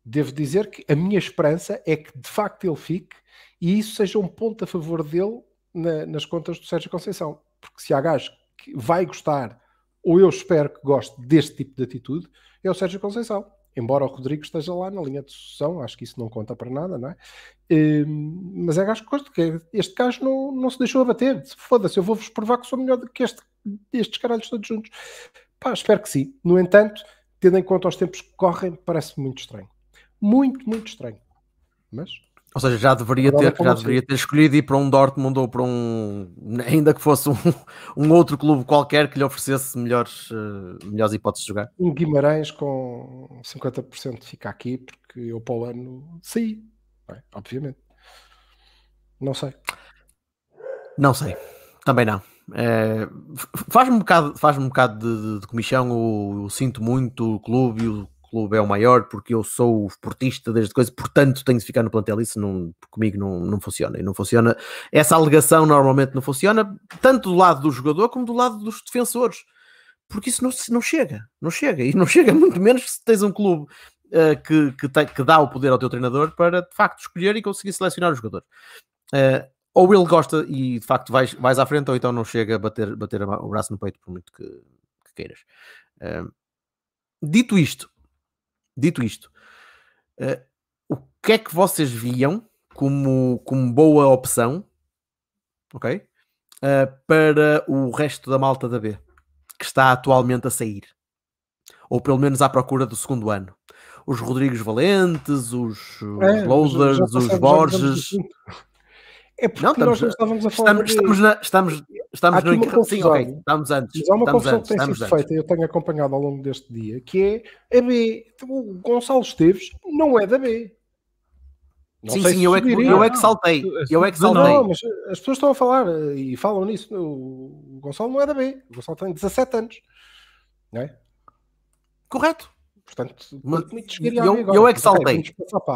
devo dizer que a minha esperança é que de facto ele fique e isso seja um ponto a favor dele na, nas contas do Sérgio Conceição. Porque se há gajo que vai gostar, ou eu espero que goste deste tipo de atitude, é o Sérgio Conceição. Embora o Rodrigo esteja lá na linha de sucessão, acho que isso não conta para nada, não é? Hum, mas é gajo que gosto, que este gajo não, não se deixou abater. Foda-se, eu vou-vos provar que sou melhor do que este, estes caralhos todos juntos. Pá, espero que sim. No entanto, tendo em conta os tempos que correm, parece muito estranho. Muito, muito estranho. Mas. Ou seja, já deveria, ter, já deveria ter escolhido ir para um Dortmund ou para um. ainda que fosse um, um outro clube qualquer que lhe oferecesse melhores, eh, melhores hipóteses de jogar. Um Guimarães com 50% fica aqui, porque eu para o ano saí, Bem, é? obviamente. Não sei. Não sei. Também não. É, faz-me um bocado, faz um bocado de, de, de comichão o, sinto muito o clube e o clube é o maior porque eu sou esportista desde coisa, portanto tenho de ficar no plantel. Isso não, comigo não, não funciona. E não funciona. Essa alegação normalmente não funciona, tanto do lado do jogador como do lado dos defensores. Porque isso não, não chega, não chega, e não chega muito menos se tens um clube uh, que, que, que, dá o poder ao teu treinador para de facto escolher e conseguir selecionar o jogador. Uh, eh, ou ele gosta e de facto vais, vais à frente, ou então não chega a bater, bater o braço no peito, por muito que, que queiras. Uh, dito isto, Dito isto, uh, o que é que vocês viam como, como boa opção, ok? Uh, para o resto da malta da B, que está atualmente a sair. Ou pelo menos à procura do segundo ano. Os Rodrigues Valentes, os, é, Loaders, os Borges. É porque não, estamos, nós estávamos a falar. Estamos, de... estamos, na, estamos, estamos no confusão, Sim, ok. estamos antes. Mas há uma confusão antes, que tem sido feita e eu tenho acompanhado ao longo deste dia, que é a B. Então, o Gonçalo Esteves não é da B. Não sim, sim, eu é, que, eu é que saltei. Eu é que saltei. Não, mas as pessoas estão a falar e falam nisso. O Gonçalo não é da B. O Gonçalo tem 17 anos. Não é? Correto. Portanto, mas, eu, eu, eu, é, é, é, é que saltei.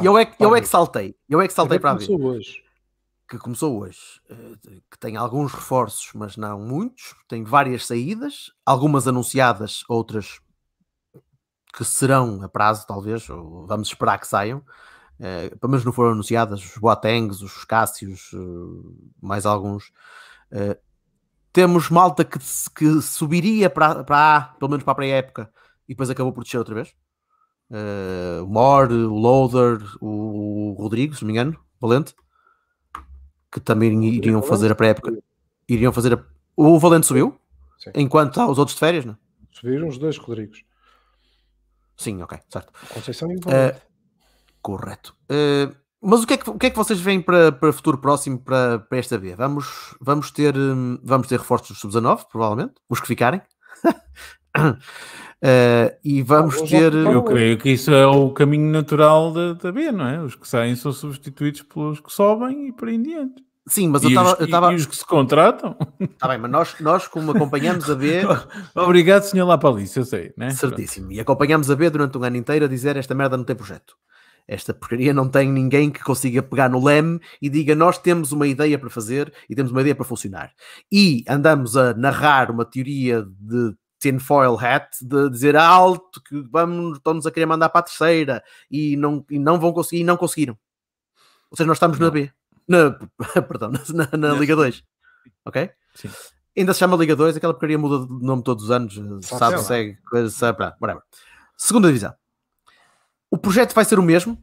Eu é que, eu é que saltei. Eu é que saltei para a B. Hoje que começou hoje, eh, que tem alguns reforços, mas não muitos, tem várias saídas, algumas anunciadas, outras que serão a prazo, talvez, ou vamos esperar que saiam, eh, pelo menos não foram anunciadas, os Boatengs, os Cássios, eh, mais alguns. Temos malta que, que subiria para, A, pelo menos para a pré-época, e depois acabou por descer outra vez. o Mor, o Loader, o Rodrigo, se não me engano, Valente que também iriam fazer a pré-época. Iriam fazer a... O Valente subiu? Sim. Enquanto os outros de férias, não? Subiram os dois Rodrigos. Sim, ok, certo. Conceição e o ah, Valente. Uh, correto. Uh, mas o que, é que, o que é que vocês veem para, para futuro próximo para, para esta B? Vamos, vamos, ter, hum, vamos ter reforços do sub-19, provavelmente, os que ficarem. Ah, Uh, e vamos ah, ter. Eu creio que isso é o caminho natural da, da B, não é? Os que saem são substituídos pelos que sobem e por aí em diante. Sim, mas e eu estava. Tava... E os que se contratam? Está bem, mas nós, nós como acompanhamos a B. Obrigado, senhor Lapalice, eu sei, né? Certíssimo. E acompanhamos a B durante um ano inteiro a dizer esta merda não tem projeto. Esta porcaria não tem ninguém que consiga pegar no leme e diga nós temos uma ideia para fazer e temos uma ideia para funcionar. E andamos a narrar uma teoria de tinfoil hat de dizer alto que vamos, estão-nos a querer mandar para a terceira e não, e não vão conseguir e não conseguiram. Ou seja, nós estamos não. na B. Na, perdão, na, na Liga 2. Ok? Sim. Ainda se chama Liga 2, aquela porcaria muda de nome todos os anos, eh, Só sabe, sei segue, coisa, sabe, whatever. Segunda divisão. O projeto vai ser o mesmo,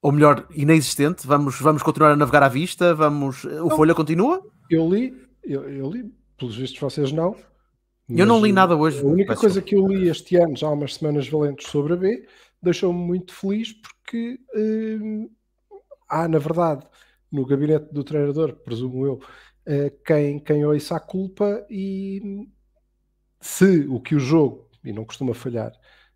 ou melhor, inexistente. Vamos, vamos continuar a navegar à vista, vamos. Eh, o não, Folha continua? Eu li, eu, eu li, pelos vistos vocês não, eu não li nada hoje. A única coisa que eu li este ano, já há umas semanas valentes sobre a B, deixou-me muito feliz porque hum, há, na verdade, no gabinete do treinador, presumo eu, eh, quem, quem ouça a culpa e se o que o jogo, e não costuma falhar,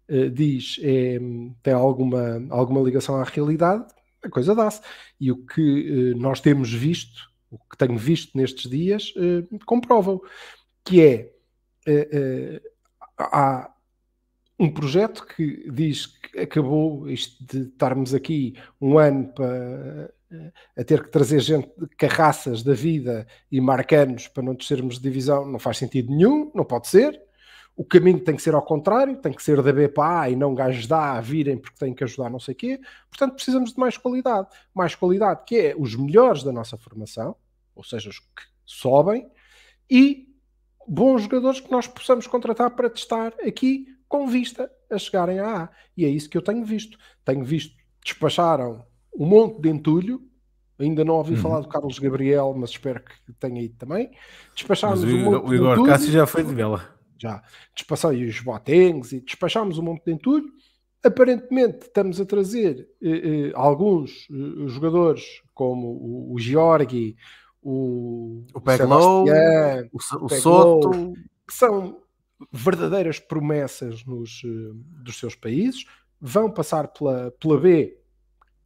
eh, diz é, tem alguma, alguma ligação à realidade, a coisa dá-se. E o que nós temos visto, o que tenho visto nestes dias, comprovam, que é é, é, há um projeto que diz que acabou isto de estarmos aqui um ano para a ter que trazer gente de carraças da vida e marcanos para não descermos de divisão, não faz sentido nenhum, não pode ser. O caminho tem que ser ao contrário, tem que ser da B para A e não gajos da A virem porque têm que ajudar não sei o quê. Portanto, precisamos de mais qualidade. Mais qualidade que é os melhores da nossa formação, ou seja, os que sobem, e bons jogadores que nós possamos contratar para testar aqui com vista a chegarem à A. E é isso que eu tenho visto. Tenho visto, despacharam um monte de entulho. Ainda não ouvi uhum. falar do Carlos Gabriel, mas espero que tenha ido também. Despachámos um monte o, de Igor entulho. Cássio já foi de vela. Já. despachámos os botengues e despachámos um monte de entulho. Aparentemente estamos a trazer eh, eh, alguns eh, jogadores como o, o Giorgi, o, o Peglow, o, o, Soto, que são verdadeiras promessas nos, eh, dos seus países, vão passar pela, pela B,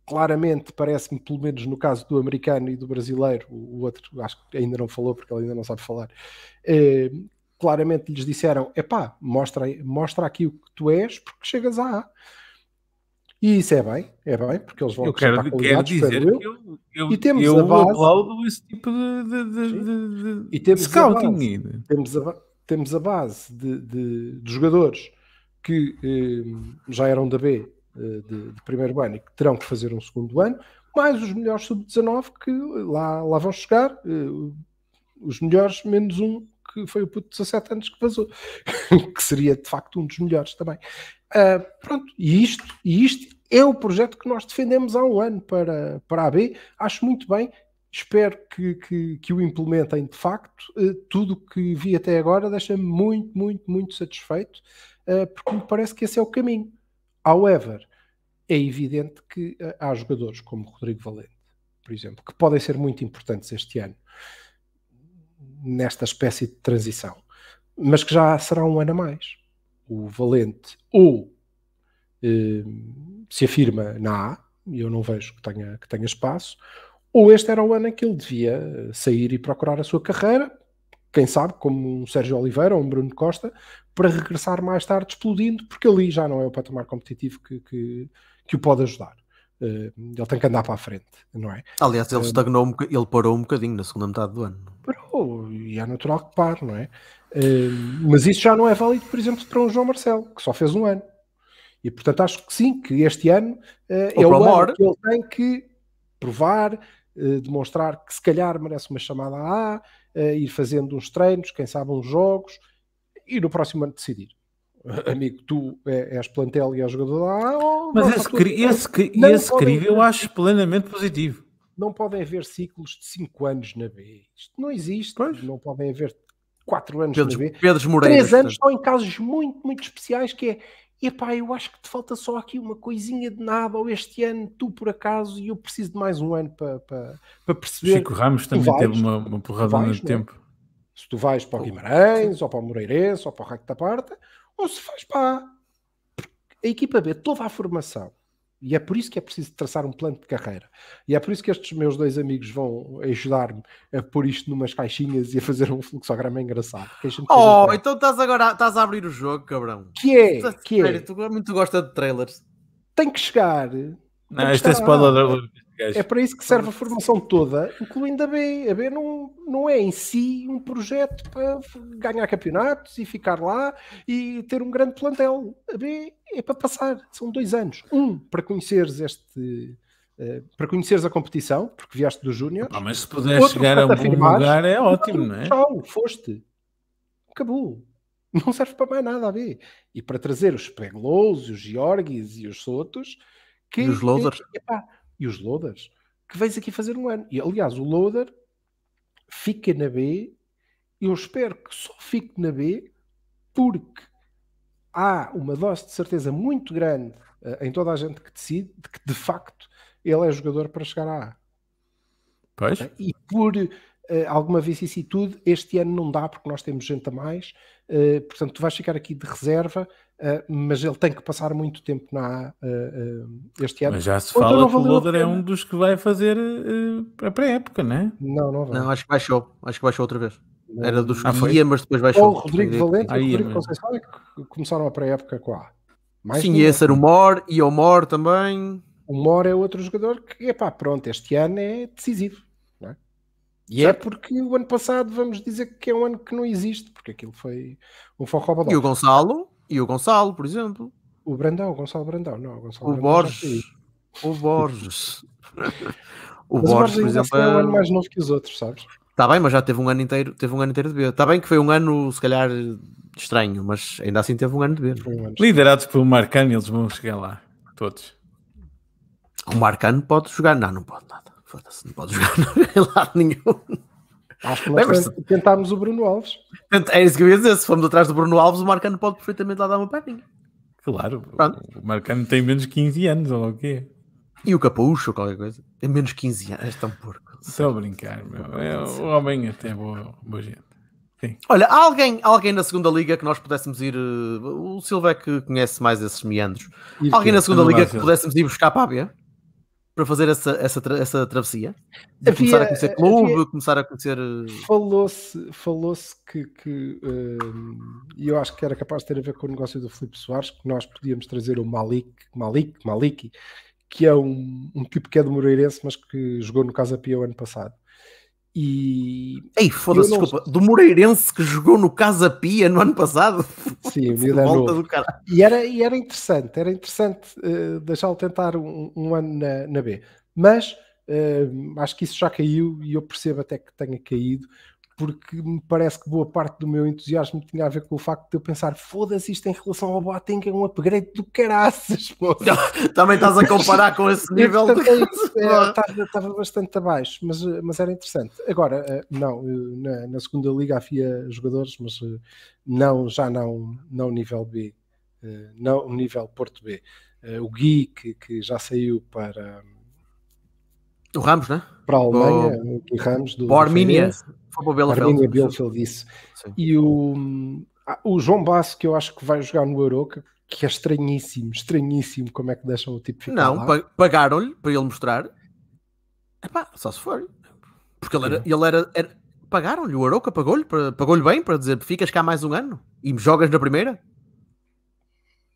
claramente parece-me, pelo menos no caso do americano e do brasileiro, o, outro acho que ainda não falou porque ele ainda não sabe falar, eh, claramente lhes disseram, epá, mostra, mostra aqui o que tu és porque chegas a A. E isso é bem, é bem, porque eles vão eu quero, quero dizer eu. que eu, eu, e temos eu a base, aplaudo esse tipo de, de, de, de e temos scouting. A base, né? temos, a, temos a base de, jogadores que eh, já eram da B eh, de, primeiro ano e que terão que fazer um segundo ano, mais os melhores sub-19 que eh, lá, lá vão chegar, eh, os melhores menos um que foi o puto de 17 anos que vazou, que seria de facto um dos melhores também. Uh, pronto, e isto, e isto é o projeto que nós defendemos há um ano para, para a AB. Acho muito bem, espero que, que, que o implementem de facto. Uh, tudo que vi até agora deixa-me muito, muito, muito satisfeito, uh, porque me parece que esse é o caminho. However, é evidente que há jogadores como Rodrigo Valente, por exemplo, que podem ser muito importantes este ano nesta espécie de transição, mas que já será um ano a mais o Valente ou eh, se afirma na A, e eu não vejo que tenha, que tenha espaço, ou este era o ano em que ele devia eh, sair e procurar a sua carreira, quem sabe, como um Sérgio Oliveira ou um Bruno Costa, para regressar mais tarde explodindo, porque ali já não é o patamar competitivo que, que, que o pode ajudar. Uh, ele tem que andar para a frente, não é? Aliás, ele uh, estagnou, um, ele parou um bocadinho na segunda metade do ano. Parou, e é natural que pare, não é? mas isso já não é válido, por exemplo, para um João Marcelo, que só fez um ano. E portanto acho que sim, que este ano uh, é o amor. ano que ele tem que provar, uh, demonstrar que se calhar merece uma chamada A, ah, ir fazendo uns treinos, quem sabe uns jogos, e no próximo ano decidir. Amigo, tu é, és plantel e és jogador da A, mas esse, cri esse, cri esse crivo eu acho plenamente positivo. Não podem haver ciclos de 5 anos na B. Isto não existe. Pois. Não podem haver 4 anos Pedro, na B. Pedro Moreira. 3 anos só em casos muito, muito especiais que é epá, eu acho que te falta só aqui uma coisinha de nada, ou este ano tu por acaso, e eu preciso de mais um ano para, para, perceber. Chico Ramos também vais, teve uma, uma porrada vais, de é? tempo. Se tu vais para o Guimarães, ou para o Moreirense, ou para o Raio da Parta, ou se vais para a equipa B, toda a formação e é por isso que é preciso traçar um plano de carreira. E é por isso que estes meus dois amigos vão ajudar-me a pôr isto numas caixinhas e a fazer um fluxograma engraçado. Oh, então estás agora estás a abrir o jogo, cabrão. Que é? Que é? Tu muito gosta de trailers. Tem que chegar não, isto então é spoiler É para isso que serve a formação toda, incluindo a B. A B não, não é em si um projeto para ganhar campeonatos e ficar lá e ter um grande plantel. A B é para passar, são dois anos. Um, para conheceres este. Eh, para conheceres a competição, porque vieste do Júnior. Ah, mas se puderes Outro, chegar a um lugar é ótimo, não é? Tchau, foste. Acabou não serve para mais nada a ver. E para trazer os Peglos, os Georgis e os Sotos, que, e os loaders. É epá, e os loaders. Que vens aqui fazer um ano. E, aliás, o loader fica na B. Eu espero que só fique na B porque há uma dose de certeza muito grande uh, em toda a gente que decide de que, de facto, ele é jogador para chegar à A. Pois. E por uh, alguma vicissitude, este ano não dá porque nós temos gente a mais. Uh, portanto, tu vais ficar aqui de reserva Uh, mas ele tem que passar muito tempo na uh, uh, este ano. Mas já se fala que o Loder é, é um dos que vai fazer a pré-época, não é? Não, não vai. Não, acho que baixou. Acho que baixou outra vez. Não. Era dos ah, que ia, mas depois baixou. Ou o é é Rodrigo Valente e o Rodrigo Conceição é que começaram a pré-época com a mais Sim, ia é o Mor e o Mor também. O Mor é outro jogador que, epá, pronto, este ano é decisivo. E é porque o ano passado, vamos dizer que é um ano que não existe, porque aquilo foi um forró E o Gonçalo? E o Gonçalo, por exemplo. O Brandão, o Gonçalo Brandão, não. O, Gonçalo o Brandão Borges. O Borges. o mas Borges, por exemplo. É um ano mais novo que os outros, sabes? Está bem, mas já teve um ano inteiro, teve um ano inteiro de B. Está bem que foi um ano, se calhar, estranho, mas ainda assim teve um ano de B. Liderados pelo Marcano, eles vão chegar lá, todos. O Marcano pode jogar? Não, não pode nada. Foda-se, não pode jogar em lado nenhum. Acho que nós é, tentámos o Bruno Alves. É isso que eu ia dizer. Se formos atrás do Bruno Alves, o Marcano pode perfeitamente lá dar uma perninha. Claro, Pronto. o Marcano tem menos 15 anos, ou o quê? E o Capucho, qualquer coisa. Tem é menos 15 anos, é tão porco. Só brincar, meu. É, o homem até é boa, boa gente. Sim. Olha, alguém, alguém na segunda liga que nós pudéssemos ir. Eh, o Silva é que conhece mais esses meandros. alguém na segunda liga que pudéssemos ir buscar para a B? para fazer essa, essa, essa travessia? De havia, começar a conhecer clube, havia, começar a conhecer. Eh, falou-se falou que, que um, eh, eu acho que era capaz de ter a ver com o negócio do Filipe Soares, que nós podíamos trazer o Malik, Malik, Maliki, que é um, um tipo que é do Moreirense, mas que jogou no Casa Pia o ano passado. E. Ei, foda-se, não... desculpa. Do Moreirense que jogou no Casa Pia no ano passado. Sim, vida é volta do cara. E era, e era interessante, era interessante uh, deixá-lo tentar um, um, ano na, na B. Mas uh, acho que isso já caiu e eu percebo até que tenha caído porque me parece que boa parte do meu entusiasmo tinha a ver com o facto de eu pensar foda-se isto em relação ao Boateng é um upgrade do caraças também estás a comparar com esse nível estava de... É, bastante abaixo mas, eh, mas era interessante agora eh, não, eh, na, na, segunda liga havia jogadores mas não, já não não nível B não nível Porto B o Gui que, que já saiu para o Ramos, né? Para a Alemanha, o, o Ramos. Do, para a Armínia. Foi para o Bielefeld. Armínia Bielefeld, isso. E o, ah, o João Basso, que eu acho que vai jogar no Aroca, que é estranhíssimo, estranhíssimo como é que deixam o tipo ficar Não, pagaram-lhe para ele mostrar. Epá, só se for. Porque ele era... Ele era, era pagaram-lhe, o Aroca pagou-lhe, pagou-lhe bem para dizer, ficas cá mais um ano e jogas na primeira?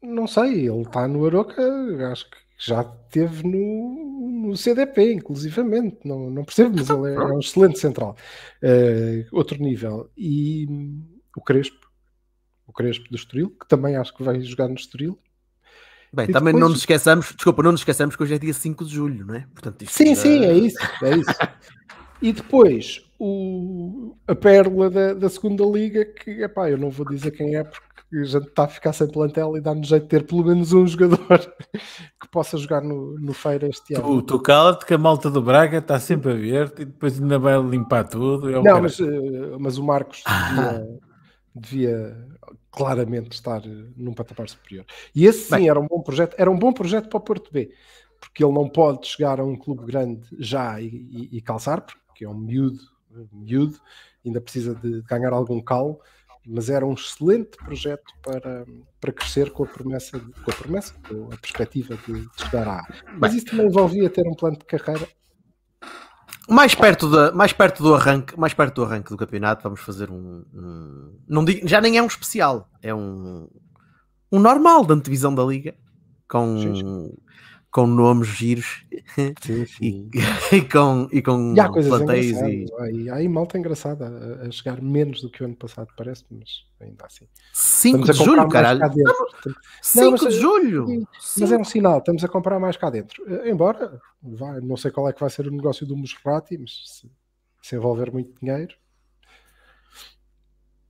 Não sei, ele está no Aroca, acho que já teve no, no CDP, inclusivamente. Não, não percebo, mas ele é, é um excelente central. Uh, outro nível. E hum, o Crespo, o Crespo do Estoril, que também acho que vai jogar no Estoril. Bem, e também depois... não nos esqueçamos, desculpa, não nos esqueçamos que hoje é dia 5 de julho, não é? Portanto, sim, sim, é isso, é isso. e depois o, a pérola da, da segunda liga, que epá, eu não vou dizer quem é porque que a gente está a ficar sem plantel e dá-nos jeito de ter pelo menos um jogador que possa jogar no, no Feira este ano. Tu, tu cala-te que a malta do Braga está sempre aberta e depois ainda vai limpar tudo. É não, mas, eh, mas, o Marcos ah. devia, devia, claramente estar eh, num patamar superior. E esse sim Bem, era um bom projeto, era um bom projeto para o Porto B, porque ele não pode chegar a um clube grande já e, e, e calçar, porque é um miúdo, eh, miúdo, ainda precisa de ganhar algum calo mas era um excelente projeto para, para crescer com a promessa, com a promessa, com a perspectiva de, de chegar à Mas isso também envolvia ter um plano de carreira. Mais perto, da, mais perto do arranque, mais perto do arranque do campeonato, vamos fazer um, um não digo, já nem é um especial, é um um normal da divisão da liga com Sim com nomes giros sim, sim. E, com, e com e há coisas E... e aí malta engraçada a, chegar menos do que o ano passado, parece, mas ainda assim. 5 de julho, caralho! 5 de é- julho! Mas é um sinal, estamos a comprar mais cá dentro. Eh, embora, vai, não sei qual é que vai ser o negócio do Musrati, mas se, se envolver muito dinheiro.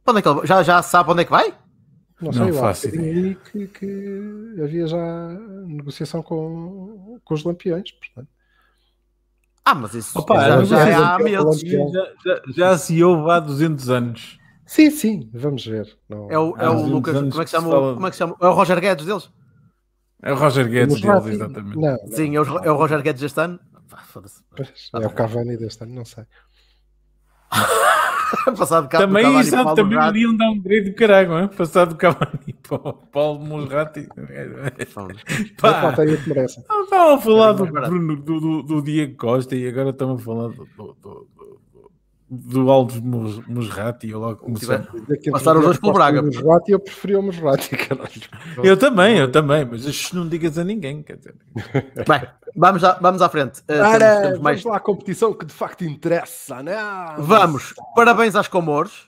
Onde é que ele, já, já sabe onde é que vai? Não, sei, não que que, havia já negociação com, com os lampiões, portanto. Ah, mas isso Opa, já, já, é há Já, já, já se houve há 200 anos. Sim, sim, vamos ver. Não, é o, é o Lucas, como é, que chama, fala... como é que chama? É o Roger Guedes deles? É o Roger Guedes deles, exatamente. Não, não, sim, é o, é o Roger Guedes deste ano? Ah, é o Cavani deste ano, não sei. Passar de Cavani também isso, para também um downgrade do caralho, hein Passar Cavani para o Paulo Monrati. Pá, estão a falar do, Bruno, do, do, do Diego Costa e agora estão a falar do, do, do Alves Musrati, eu logo comecei a passar os dois pelo Braga. Musrati, eu preferia o Musrati, caralho. Eu também, eu também, mas isto não digas a ninguém, quer dizer. Bem, vamos, a, vamos à frente. Uh, eh, Cara, temos, temos mais... Vamos lá à competição que de facto interessa, né? Vamos, parabéns às Comores.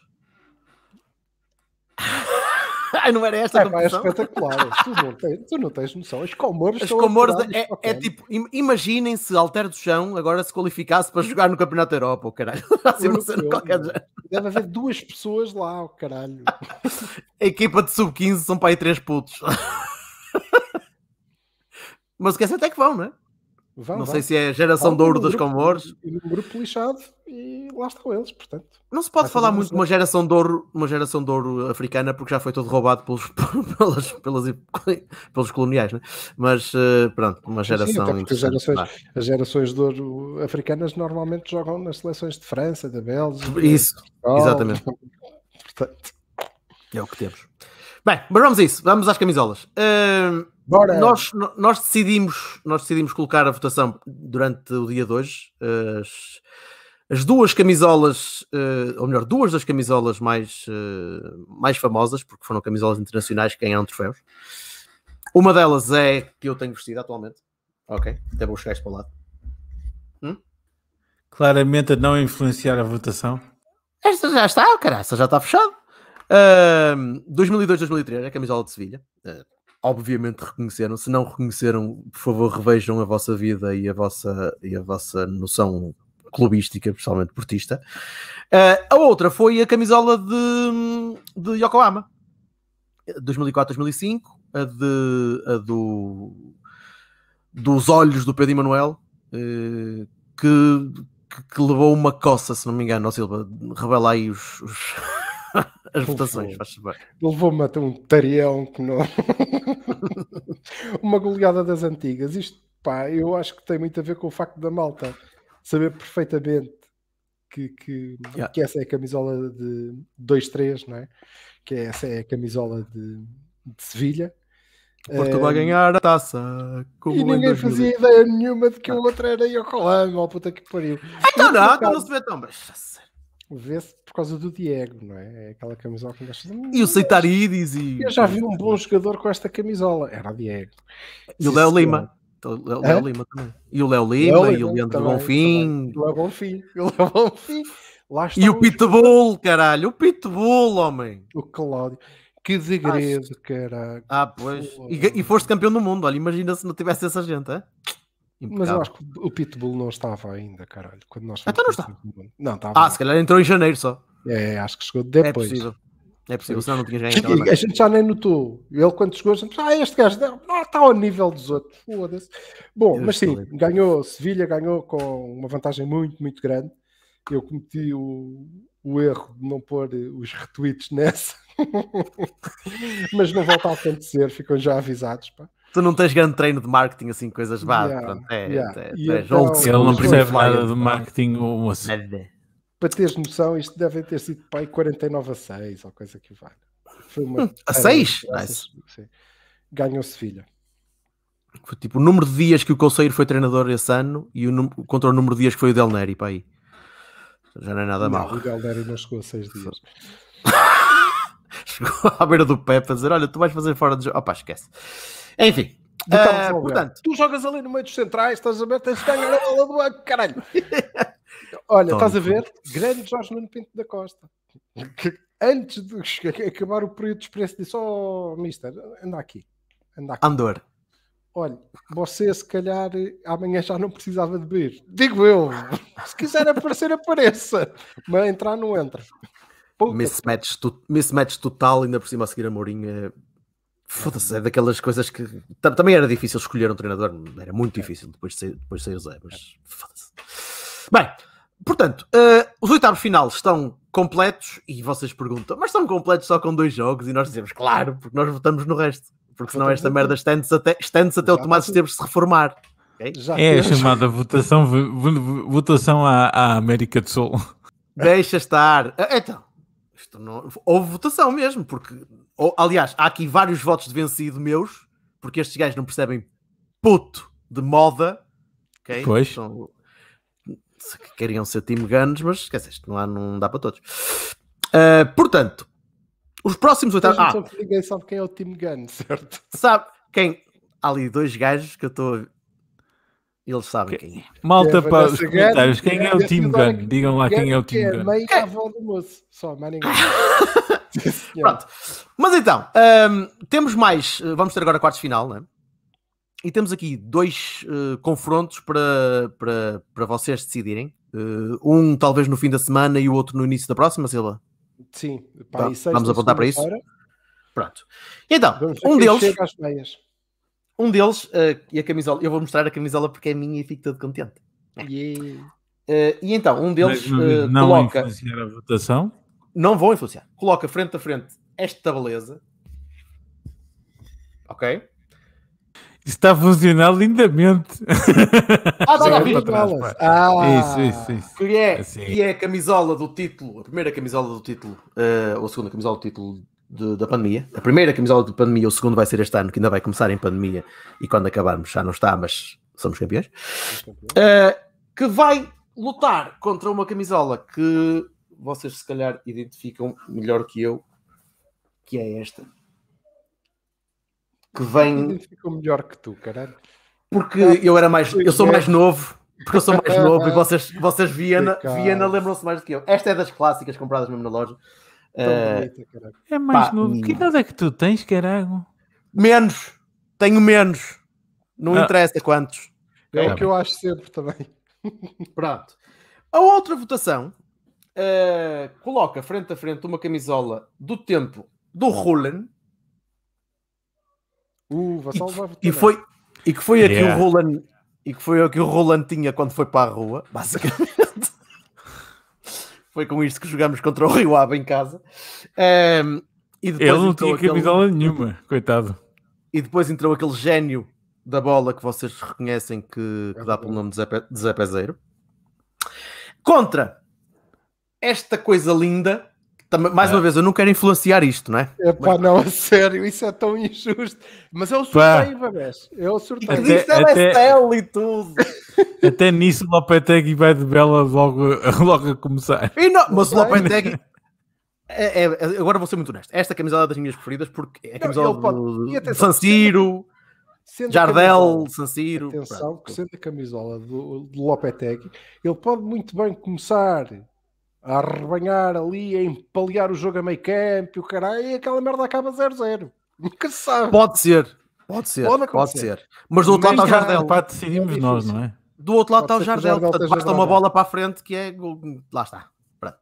Ai, não era esta a competição? é, é espetacular. tu, não tens, tu não tens noção. as Comores As Comores é, é, tipo, imaginem se Alter do Chão agora se qualificasse para jogar no Campeonato da Europa, o oh, caralho. Assim, uma cena qualquer Deve haver duas pessoas lá, o oh, caralho. a equipa de sub-15 são para aí três putos. Mas esquece é que vão, não é? Vão, não sei se é a geração de ouro um dos grupo, Comores. Um grupo lixado e lá estão eles, portanto. Não se pode falar muito de uma geração de ouro, uma geração de ouro africana, porque já foi todo roubado pelos, pelas, pelas, pelos coloniais, né? mas eh, pronto, uma geração. Sim, as, gerações, as gerações de ouro africanas normalmente jogam nas seleções de França, da Bélgica. Isso, Portugal, exatamente. Portanto. É o que temos. Bem, mas vamos a isso, vamos às camisolas. Uh, Bora. Nós, nós, decidimos, nós decidimos colocar a votação durante o dia de hoje. Uh, as, as duas camisolas, uh, ou melhor, duas das camisolas mais, eh, mais famosas, porque foram camisolas internacionais que ganharam troféus. Uma delas é que eu tenho vestido atualmente. Ok, até vou chegar para o lado. Hum? Claramente a não influenciar a votação. Esta já está, esta já está fechado. 2002, 2003, a camisola de Sevilha. Uh, obviamente reconheceram. Se não reconheceram, por favor, revejam a vossa vida e a vossa, e a vossa noção clubística, principalmente portista. Uh, a outra foi a camisola de, de Yokohama. 2004, 2005. A, de, a do, dos olhos do Pedro Emanuel. Eh, que, que, levou uma coça, se não me engano, oh, Silva. Revela aí os... os... as votações, faz bem. Levou-me até um tarião que não. Uma goleada das antigas. Isto, pá, eu acho que tem muito a ver com o facto da malta saber perfeitamente que, que, yeah. que essa é a camisola de 2-3, não é? Que é, essa é a camisola de, de Sevilha. Portugal um, vai ganhar a taça. e ninguém fazia ideia nenhuma de que o ah. outro era Yokohama, ou puta que pariu. Então não, então não se vê tão bem vê-se por causa do Diego, não é? é aquela camisola que nós E o Seitarides e. Eu já vi um bom jogador com esta camisola, era o Diego. E o Léo Lima. Então, Léo é? Lima também. E o Léo Lima, Léo e o Leandro também, Bonfim. Também. Léo Bonfim. E o Léo Bonfim. Lá e o Pitbull, jogo. caralho. O Pitbull, homem. O Cláudio. Que degredo, caralho. Ah, ah, pois. E, e foste campeão do mundo. Olha, imagina se não tivesse essa gente, é? Mas eu acho que o Pitbull não estava ainda, caralho. Quando nós então não está. Não, estava. Ah, se calhar entrou em janeiro só. É, acho que chegou depois. É possível. É possível, senão não tinha já entrado. A gente já nem notou. Ele, quando chegou, a gente ah, este gajo não, está ao nível dos outros. Foda-se. Bom, eu mas sim, ganhou. Sevilha ganhou com uma vantagem muito, muito grande. Eu cometi o, o erro de não pôr eh, os retweets nessa. mas não volta a acontecer, ficam já avisados. Pá tu não tens grande treino de marketing, assim, coisas básicas. Yeah, é, yeah. é, é, então, ele não percebe nada de marketing ou assim. Para teres noção, isto deve ter sido pai 49 a 6 ou coisa que vale. Foi uma... Hum, a 6? Nice. Ganhou-se filha. Foi, tipo, o número de dias que o Conselheiro foi treinador esse ano e o número, contra o número de dias que foi o Del Neri, para aí. Já não é nada não, mal. O Del Neri não chegou a 6 dias. chegou à beira do pé para dizer: Olha, tu vais fazer fora de jogo. Opá, esquece. Enfim. Uh, portanto, tu jogas ali no meio dos centrais, estás a ver, tens de ganhar a bola do banco, caralho. Olha, Tom, estás a ver? Grande Jorge Nuno Pinto da Costa. antes de acabar o período de expresso, disse: Oh, mister, anda aqui. Anda aqui. Andor. Olha, você se calhar amanhã já não precisava de vir. Digo eu. Se quiser aparecer, apareça. Mas entrar, não entra. Mismatch, tu, mismatch total, ainda por cima a seguir a Mourinho. Eh, Foda-se, é daquelas coisas que. Também era difícil escolher um treinador, era muito é. difícil depois de sair, depois de sair o Zé, mas foda-se. Bem, portanto, uh, os oitavos finais estão completos e vocês perguntam, mas estão completos só com dois jogos? E nós dizemos, claro, porque nós votamos no resto, porque senão esta merda estende-se até, estende até o Tomás Esteves se reformar. Okay? É a chamada votação, votação à, à América do Sul. Deixa estar. Eh, então, isto não... houve votação mesmo, porque ou, aliás, há aqui vários votos de vencido meus, porque estes gajos não percebem puto de moda, ok? Pois. São... Queriam ser time guns, mas esqueceste, não, há, não dá para todos. Uh, portanto, os próximos oitavos. Ah, ninguém sabe quem é o time gun, certo? Sabe quem? Há ali dois gajos que eu estou eles sabem quem é. Malta é, para os comentários. Quem é, o Team Gun? Digam lá quem é o Team Gun. É é? do Só, mais ninguém. Pronto. Mas então, hum, temos mais. Eh, vamos ter agora quartos final, né E temos aqui dois uh, confrontos para, para, para vocês decidirem. Uh, um talvez no fim da semana e o outro no início da próxima, Silva. Sim, pá, tá, vamos apontar para isso. Hora. Pronto. então, vamos um deles. Um deles, uh, e a camisola, eu vou mostrar a camisola porque é minha e fico todo contente. Yeah. Uh, e então, um deles Mas não, uh, coloca. influenciar a votação? Não vão influenciar. Coloca frente a frente esta beleza. Ok? Está funcionando lindamente. Ah, dá para trás, ah, isso, isso, isso. Que é, assim. que é a camisola do título, a primeira camisola do título, uh, ou a segunda camisola do título de, da pandemia. A primeira camisola de pandemia, o segundo vai ser este ano, que ainda vai começar em pandemia e quando acabarmos já não está, mas somos campeões. Uh, que vai lutar contra uma camisola que vocês se calhar identificam melhor que eu, que é esta. Que vem. Identificam melhor que tu, caralho. Porque eu era mais. Eu sou mais novo. Porque eu sou mais novo e vocês, vocês Viena, Viena lembram-se mais do que eu. Esta é das clássicas compradas mesmo na loja. Eh, é mais Pá, novo. Que idade é que tu tens, caralho? Menos. Tenho menos. Não ah. interessa quantos. É o tá que eu acho sempre também. Pronto. A outra votação uh, coloca frente a frente uma camisola do tempo do Rulen. Uh, E, foi, e que foi yeah. aqui o Rulen. E que foi o que o Roland tinha quando foi para a rua, basicamente. Foi com isto que jogamos contra o Rio Ave em casa. Um, e depois Ele não tinha aquele... nenhuma, coitado. E depois entrou aquele gênio da bola que vocês reconhecem que, que dá pelo nome de Zé, Pezeiro. Contra esta coisa linda mais é. uma vez, eu não quero influenciar isto, não é? Epá, é Mas... não, a sério, isso é tão injusto. Mas é o sorteio, É o sorteio. Até, Isto é até... e tudo. Até nisso o Lopetegui vai de bela logo, logo a começar. Não, mas o é? Lopetegui... É, é, agora vou ser muito honesto. Esta camisola é das minhas preferidas porque é a camisola não, pode... do, Sanciro, San Siro, sendo Jardel, camisola, San Siro... Atenção, pronto. que sendo a camisola do, do Lopetegui, ele pode muito bem começar a arrebanhar ali, a empalear o jogo a meio campo, e aquela merda acaba 0-0. Nunca se sabe. Pode ser, pode ser, pode, pode ser. Mas do outro lado está o Jardel. Pá, decidimos é nós, não é? Do outro lado está o Jardel, portanto basta uma bola para a frente que é. Lá está. Pronto.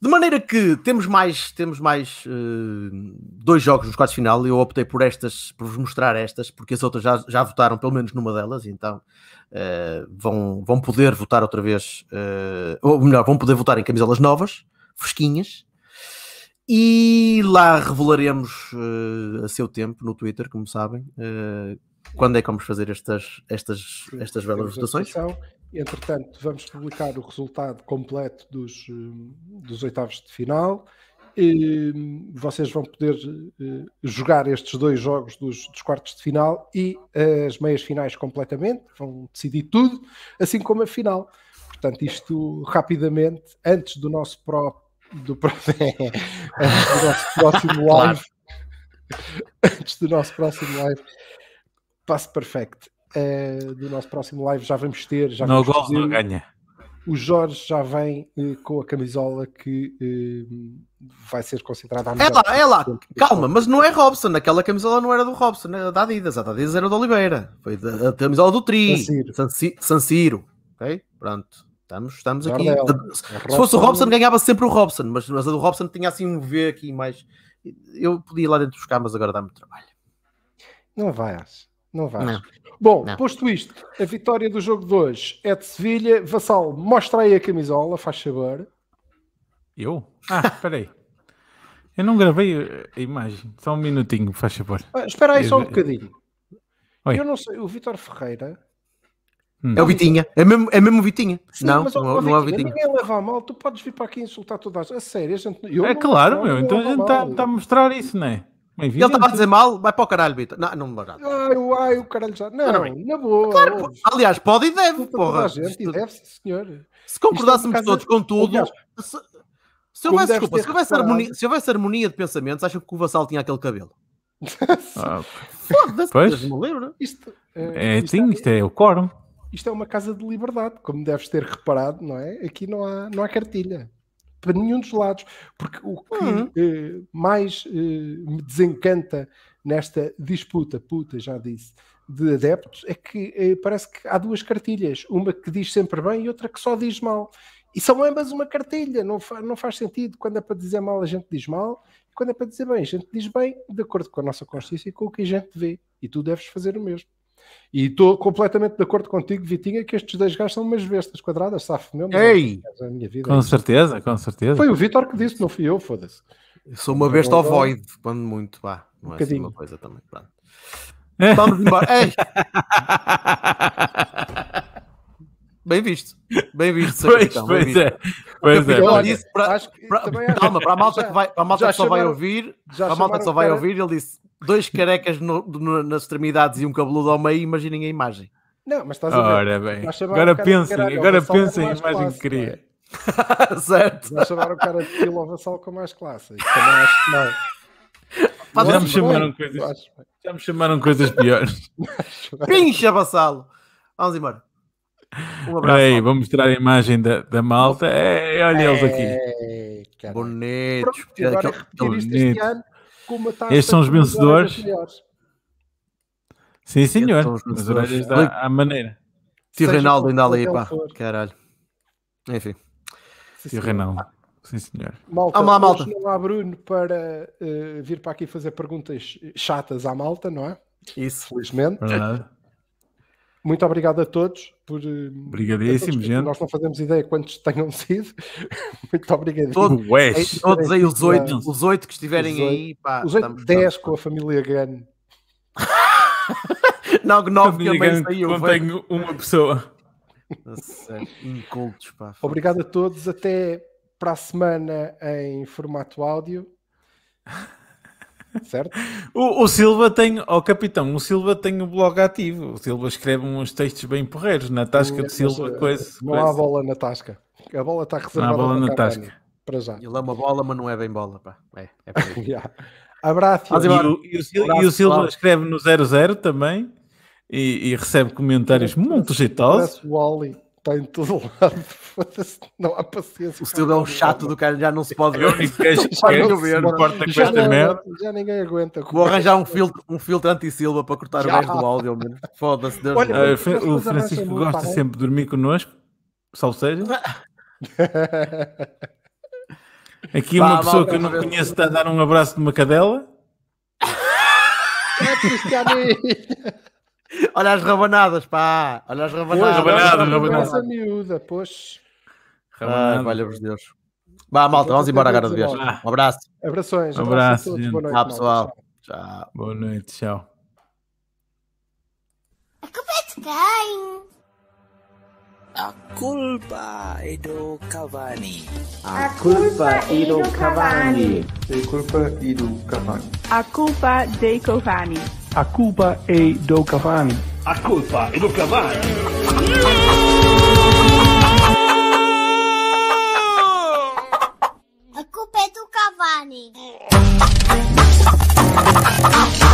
De maneira que temos mais, temos mais uh, dois jogos nos quartos de final e eu optei por estas, por vos mostrar estas, porque as outras já, já votaram pelo menos numa delas, então uh, vão, vão poder votar outra vez, uh, ou melhor, vão poder votar em camisolas novas, fresquinhas, e lá revelaremos a seu tempo no Twitter, como sabem, quando é que vamos fazer estas, estas, estas belas votações. Entretanto, vamos publicar o resultado completo dos, eh, dos oitavos de final. E hum, vocês vão poder eh, jogar estes dois jogos dos, dos quartos de final e as meias finais completamente, vão decidir tudo, assim como a final. Portanto, isto rapidamente, antes do nosso próprio do, antes do nosso próximo live. Claro. Antes do nosso próximo live passo perfect uh, do nosso próximo live. Já vamos ter. Já não gol, não ganha. O Jorge já vem uh, com a camisola que uh, vai ser concentrada. É lá, é lá. Calma, mas não é Robson. Aquela camisola não era do Robson, era da Adidas. A da Adidas era do Oliveira. Foi da, a camisola do Tri. San Siro. San Ciro. Ok? Pronto. Estamos, estamos aqui. Se fosse o Robson, ganhava sempre o Robson. Mas, mas a do Robson tinha assim um V aqui mais. Eu podia ir lá dentro buscar, mas agora dá-me trabalho. Não vais. Não vai. Bom, não. posto isto, a vitória do jogo de hoje é de Sevilha. Vassal, mostra aí a camisola, faz saber. Eu? Ah, espera aí. Eu não gravei a imagem. Só um minutinho, faz favor. Ah, espera aí só um bocadinho. Oi. Eu não sei, o Vitor Ferreira. Hum. É o Vitinha, é mesmo, é mesmo Vitinha. Sim, não, mas, não, não é o é Vitinha. Ninguém leva a mal, tu podes vir para aqui insultar todas as. A sério, a gente. Eu é claro, meu, então a gente está tá a mostrar isso, não é? bem Ele estava a dizer mal, vai para o caralho, bita. Não, não me dá. Ai, ai, o caralho já. Não, não, na boa. Claro, aliás, pode e deve, porra. Gente, e deve, senhor. Se concordássemos é todos com tudo. se, se, houvesse, desculpa, se, houvesse harmonia, se houvesse harmonia de pensamentos, acham que o Vassal tinha aquele cabelo? Ah, Foda-se, não lembro. Eh, é, isto, é, isto, sim, isto é o quórum. Isto é uma casa de liberdade, como deves ter reparado, não é? Aqui não há, não há cartilha para nenhum dos lados, porque o que uhum. mais eh, me desencanta nesta disputa, puta, já disse, de adeptos, é que eh, parece que há duas cartilhas, uma que diz sempre bem e outra que só diz mal. E são ambas uma cartilha, não, fa não faz sentido. Quando é para dizer mal, a gente diz mal, e quando é para dizer bem, a gente diz bem, de acordo com a nossa consciência e com o que a gente vê. E tu deves fazer o mesmo. E estou completamente de acordo contigo, Vitinha, que estes dois gajos são umas bestas quadradas, safo mesmo. É Ei! minha vida. É com certeza, com certeza. Foi o Vitor que disse, não fui eu, foda-se. Sou uma besta ovoide, void, quando muito, vá. Não um é assim uma coisa também, pronto. É. Vamos embora. Ei! Bem visto, bem visto, Sacritão. Pois, pois é. Pois é. Ele disse para, para, calma, para a malta que, vai, para a malta que só chamaram, vai ouvir, para a malta que só vai ouvir, ele disse dois carecas no, no, nas extremidades e um cabeludo ao meio, imaginem a imagem. Não, mas estás a ver. Ora bem, agora um pensem, agora pensem a imagem classe, que queria. É? certo. Já chamar o cara de Pilo Vassal com mais classe. também acho que não. Mas já me, assim, chamaram coisas, já me chamaram coisas piores. Pincha, Vassalo! Vamos embora. Um abraço. Aí, vou mostrar a imagem da, da malta. É, é olha eles aqui. É, Bonitos. Agora é repetir isto este ano taça. Tá Estes são os vencedores. Sim, senhor. As orelhas da à maneira. Tio Reinaldo ainda ali, pá. Caralho. Enfim. Sim, Tio Reinaldo. Sim, senhor. Malta, Vamos lá, malta. não há Bruno para uh, vir para aqui fazer perguntas chatas à malta, não é? Isso. Felizmente. Verdade. Muito obrigado a todos por. Eh, Obrigadíssimo, gente. Nós não fazemos ideia quantos tenham sido. Muito obrigado. Todo, todos aí, os oito, os oito que estiverem os 8, aí. Pá, os oito, dez com a família grande. não, nove que também saiu. tenho uma pessoa. Nossa, incultos, pá. Obrigado a todos. Até para a semana em formato áudio certo? O, o, Silva tem, ó oh, capitão, o Silva tem o um blog ativo. O Silva escreve uns textos bem porreiros na tasca de Silva. Mas, eh, coisa, não coisa. há bola na tasca. A bola está reservada. Não há bola na tasca. para já. Ele é uma bola, mas não é bem bola. Pá. É, é yeah. Abraço. E, o, e, o, Abraço, e o Silva claro. escreve no 00 também e, e recebe comentários é, muito jeitosos. Está em todo lado. Não há paciência. O estilo é um chato do cara, já não se pode é ver. Já, já ninguém aguenta. Vou arranjar um filtro, um filtro anti-Silva para cortar já. o resto do áudio. Foda-se, Deus. Olha, Deus. Olha, o Francisco gosta sempre de dormir connosco. Salve seja. Aqui Vá, uma pessoa que eu não conheço está a dar um abraço de uma cadela. É, Cristiano! Olha as rabanadas, pá! Olha as rabanadas. Pois, rabanadas, rabanadas. miúda, pois. Rabanada. Ah, Deus. Vá, malta, vamos embora agora de vez. Um abraço. Abrações. Um abraço. abraço Boa noite, tchau, pessoal. Tchau. Boa noite, tchau. A culpa é de quem? A culpa é do Cavani. A culpa é do Cavani. A culpa é do Cavani. A culpa de Cavani. A culpa é do Cavani. A culpa é do Cavani. A culpa é do Cavani.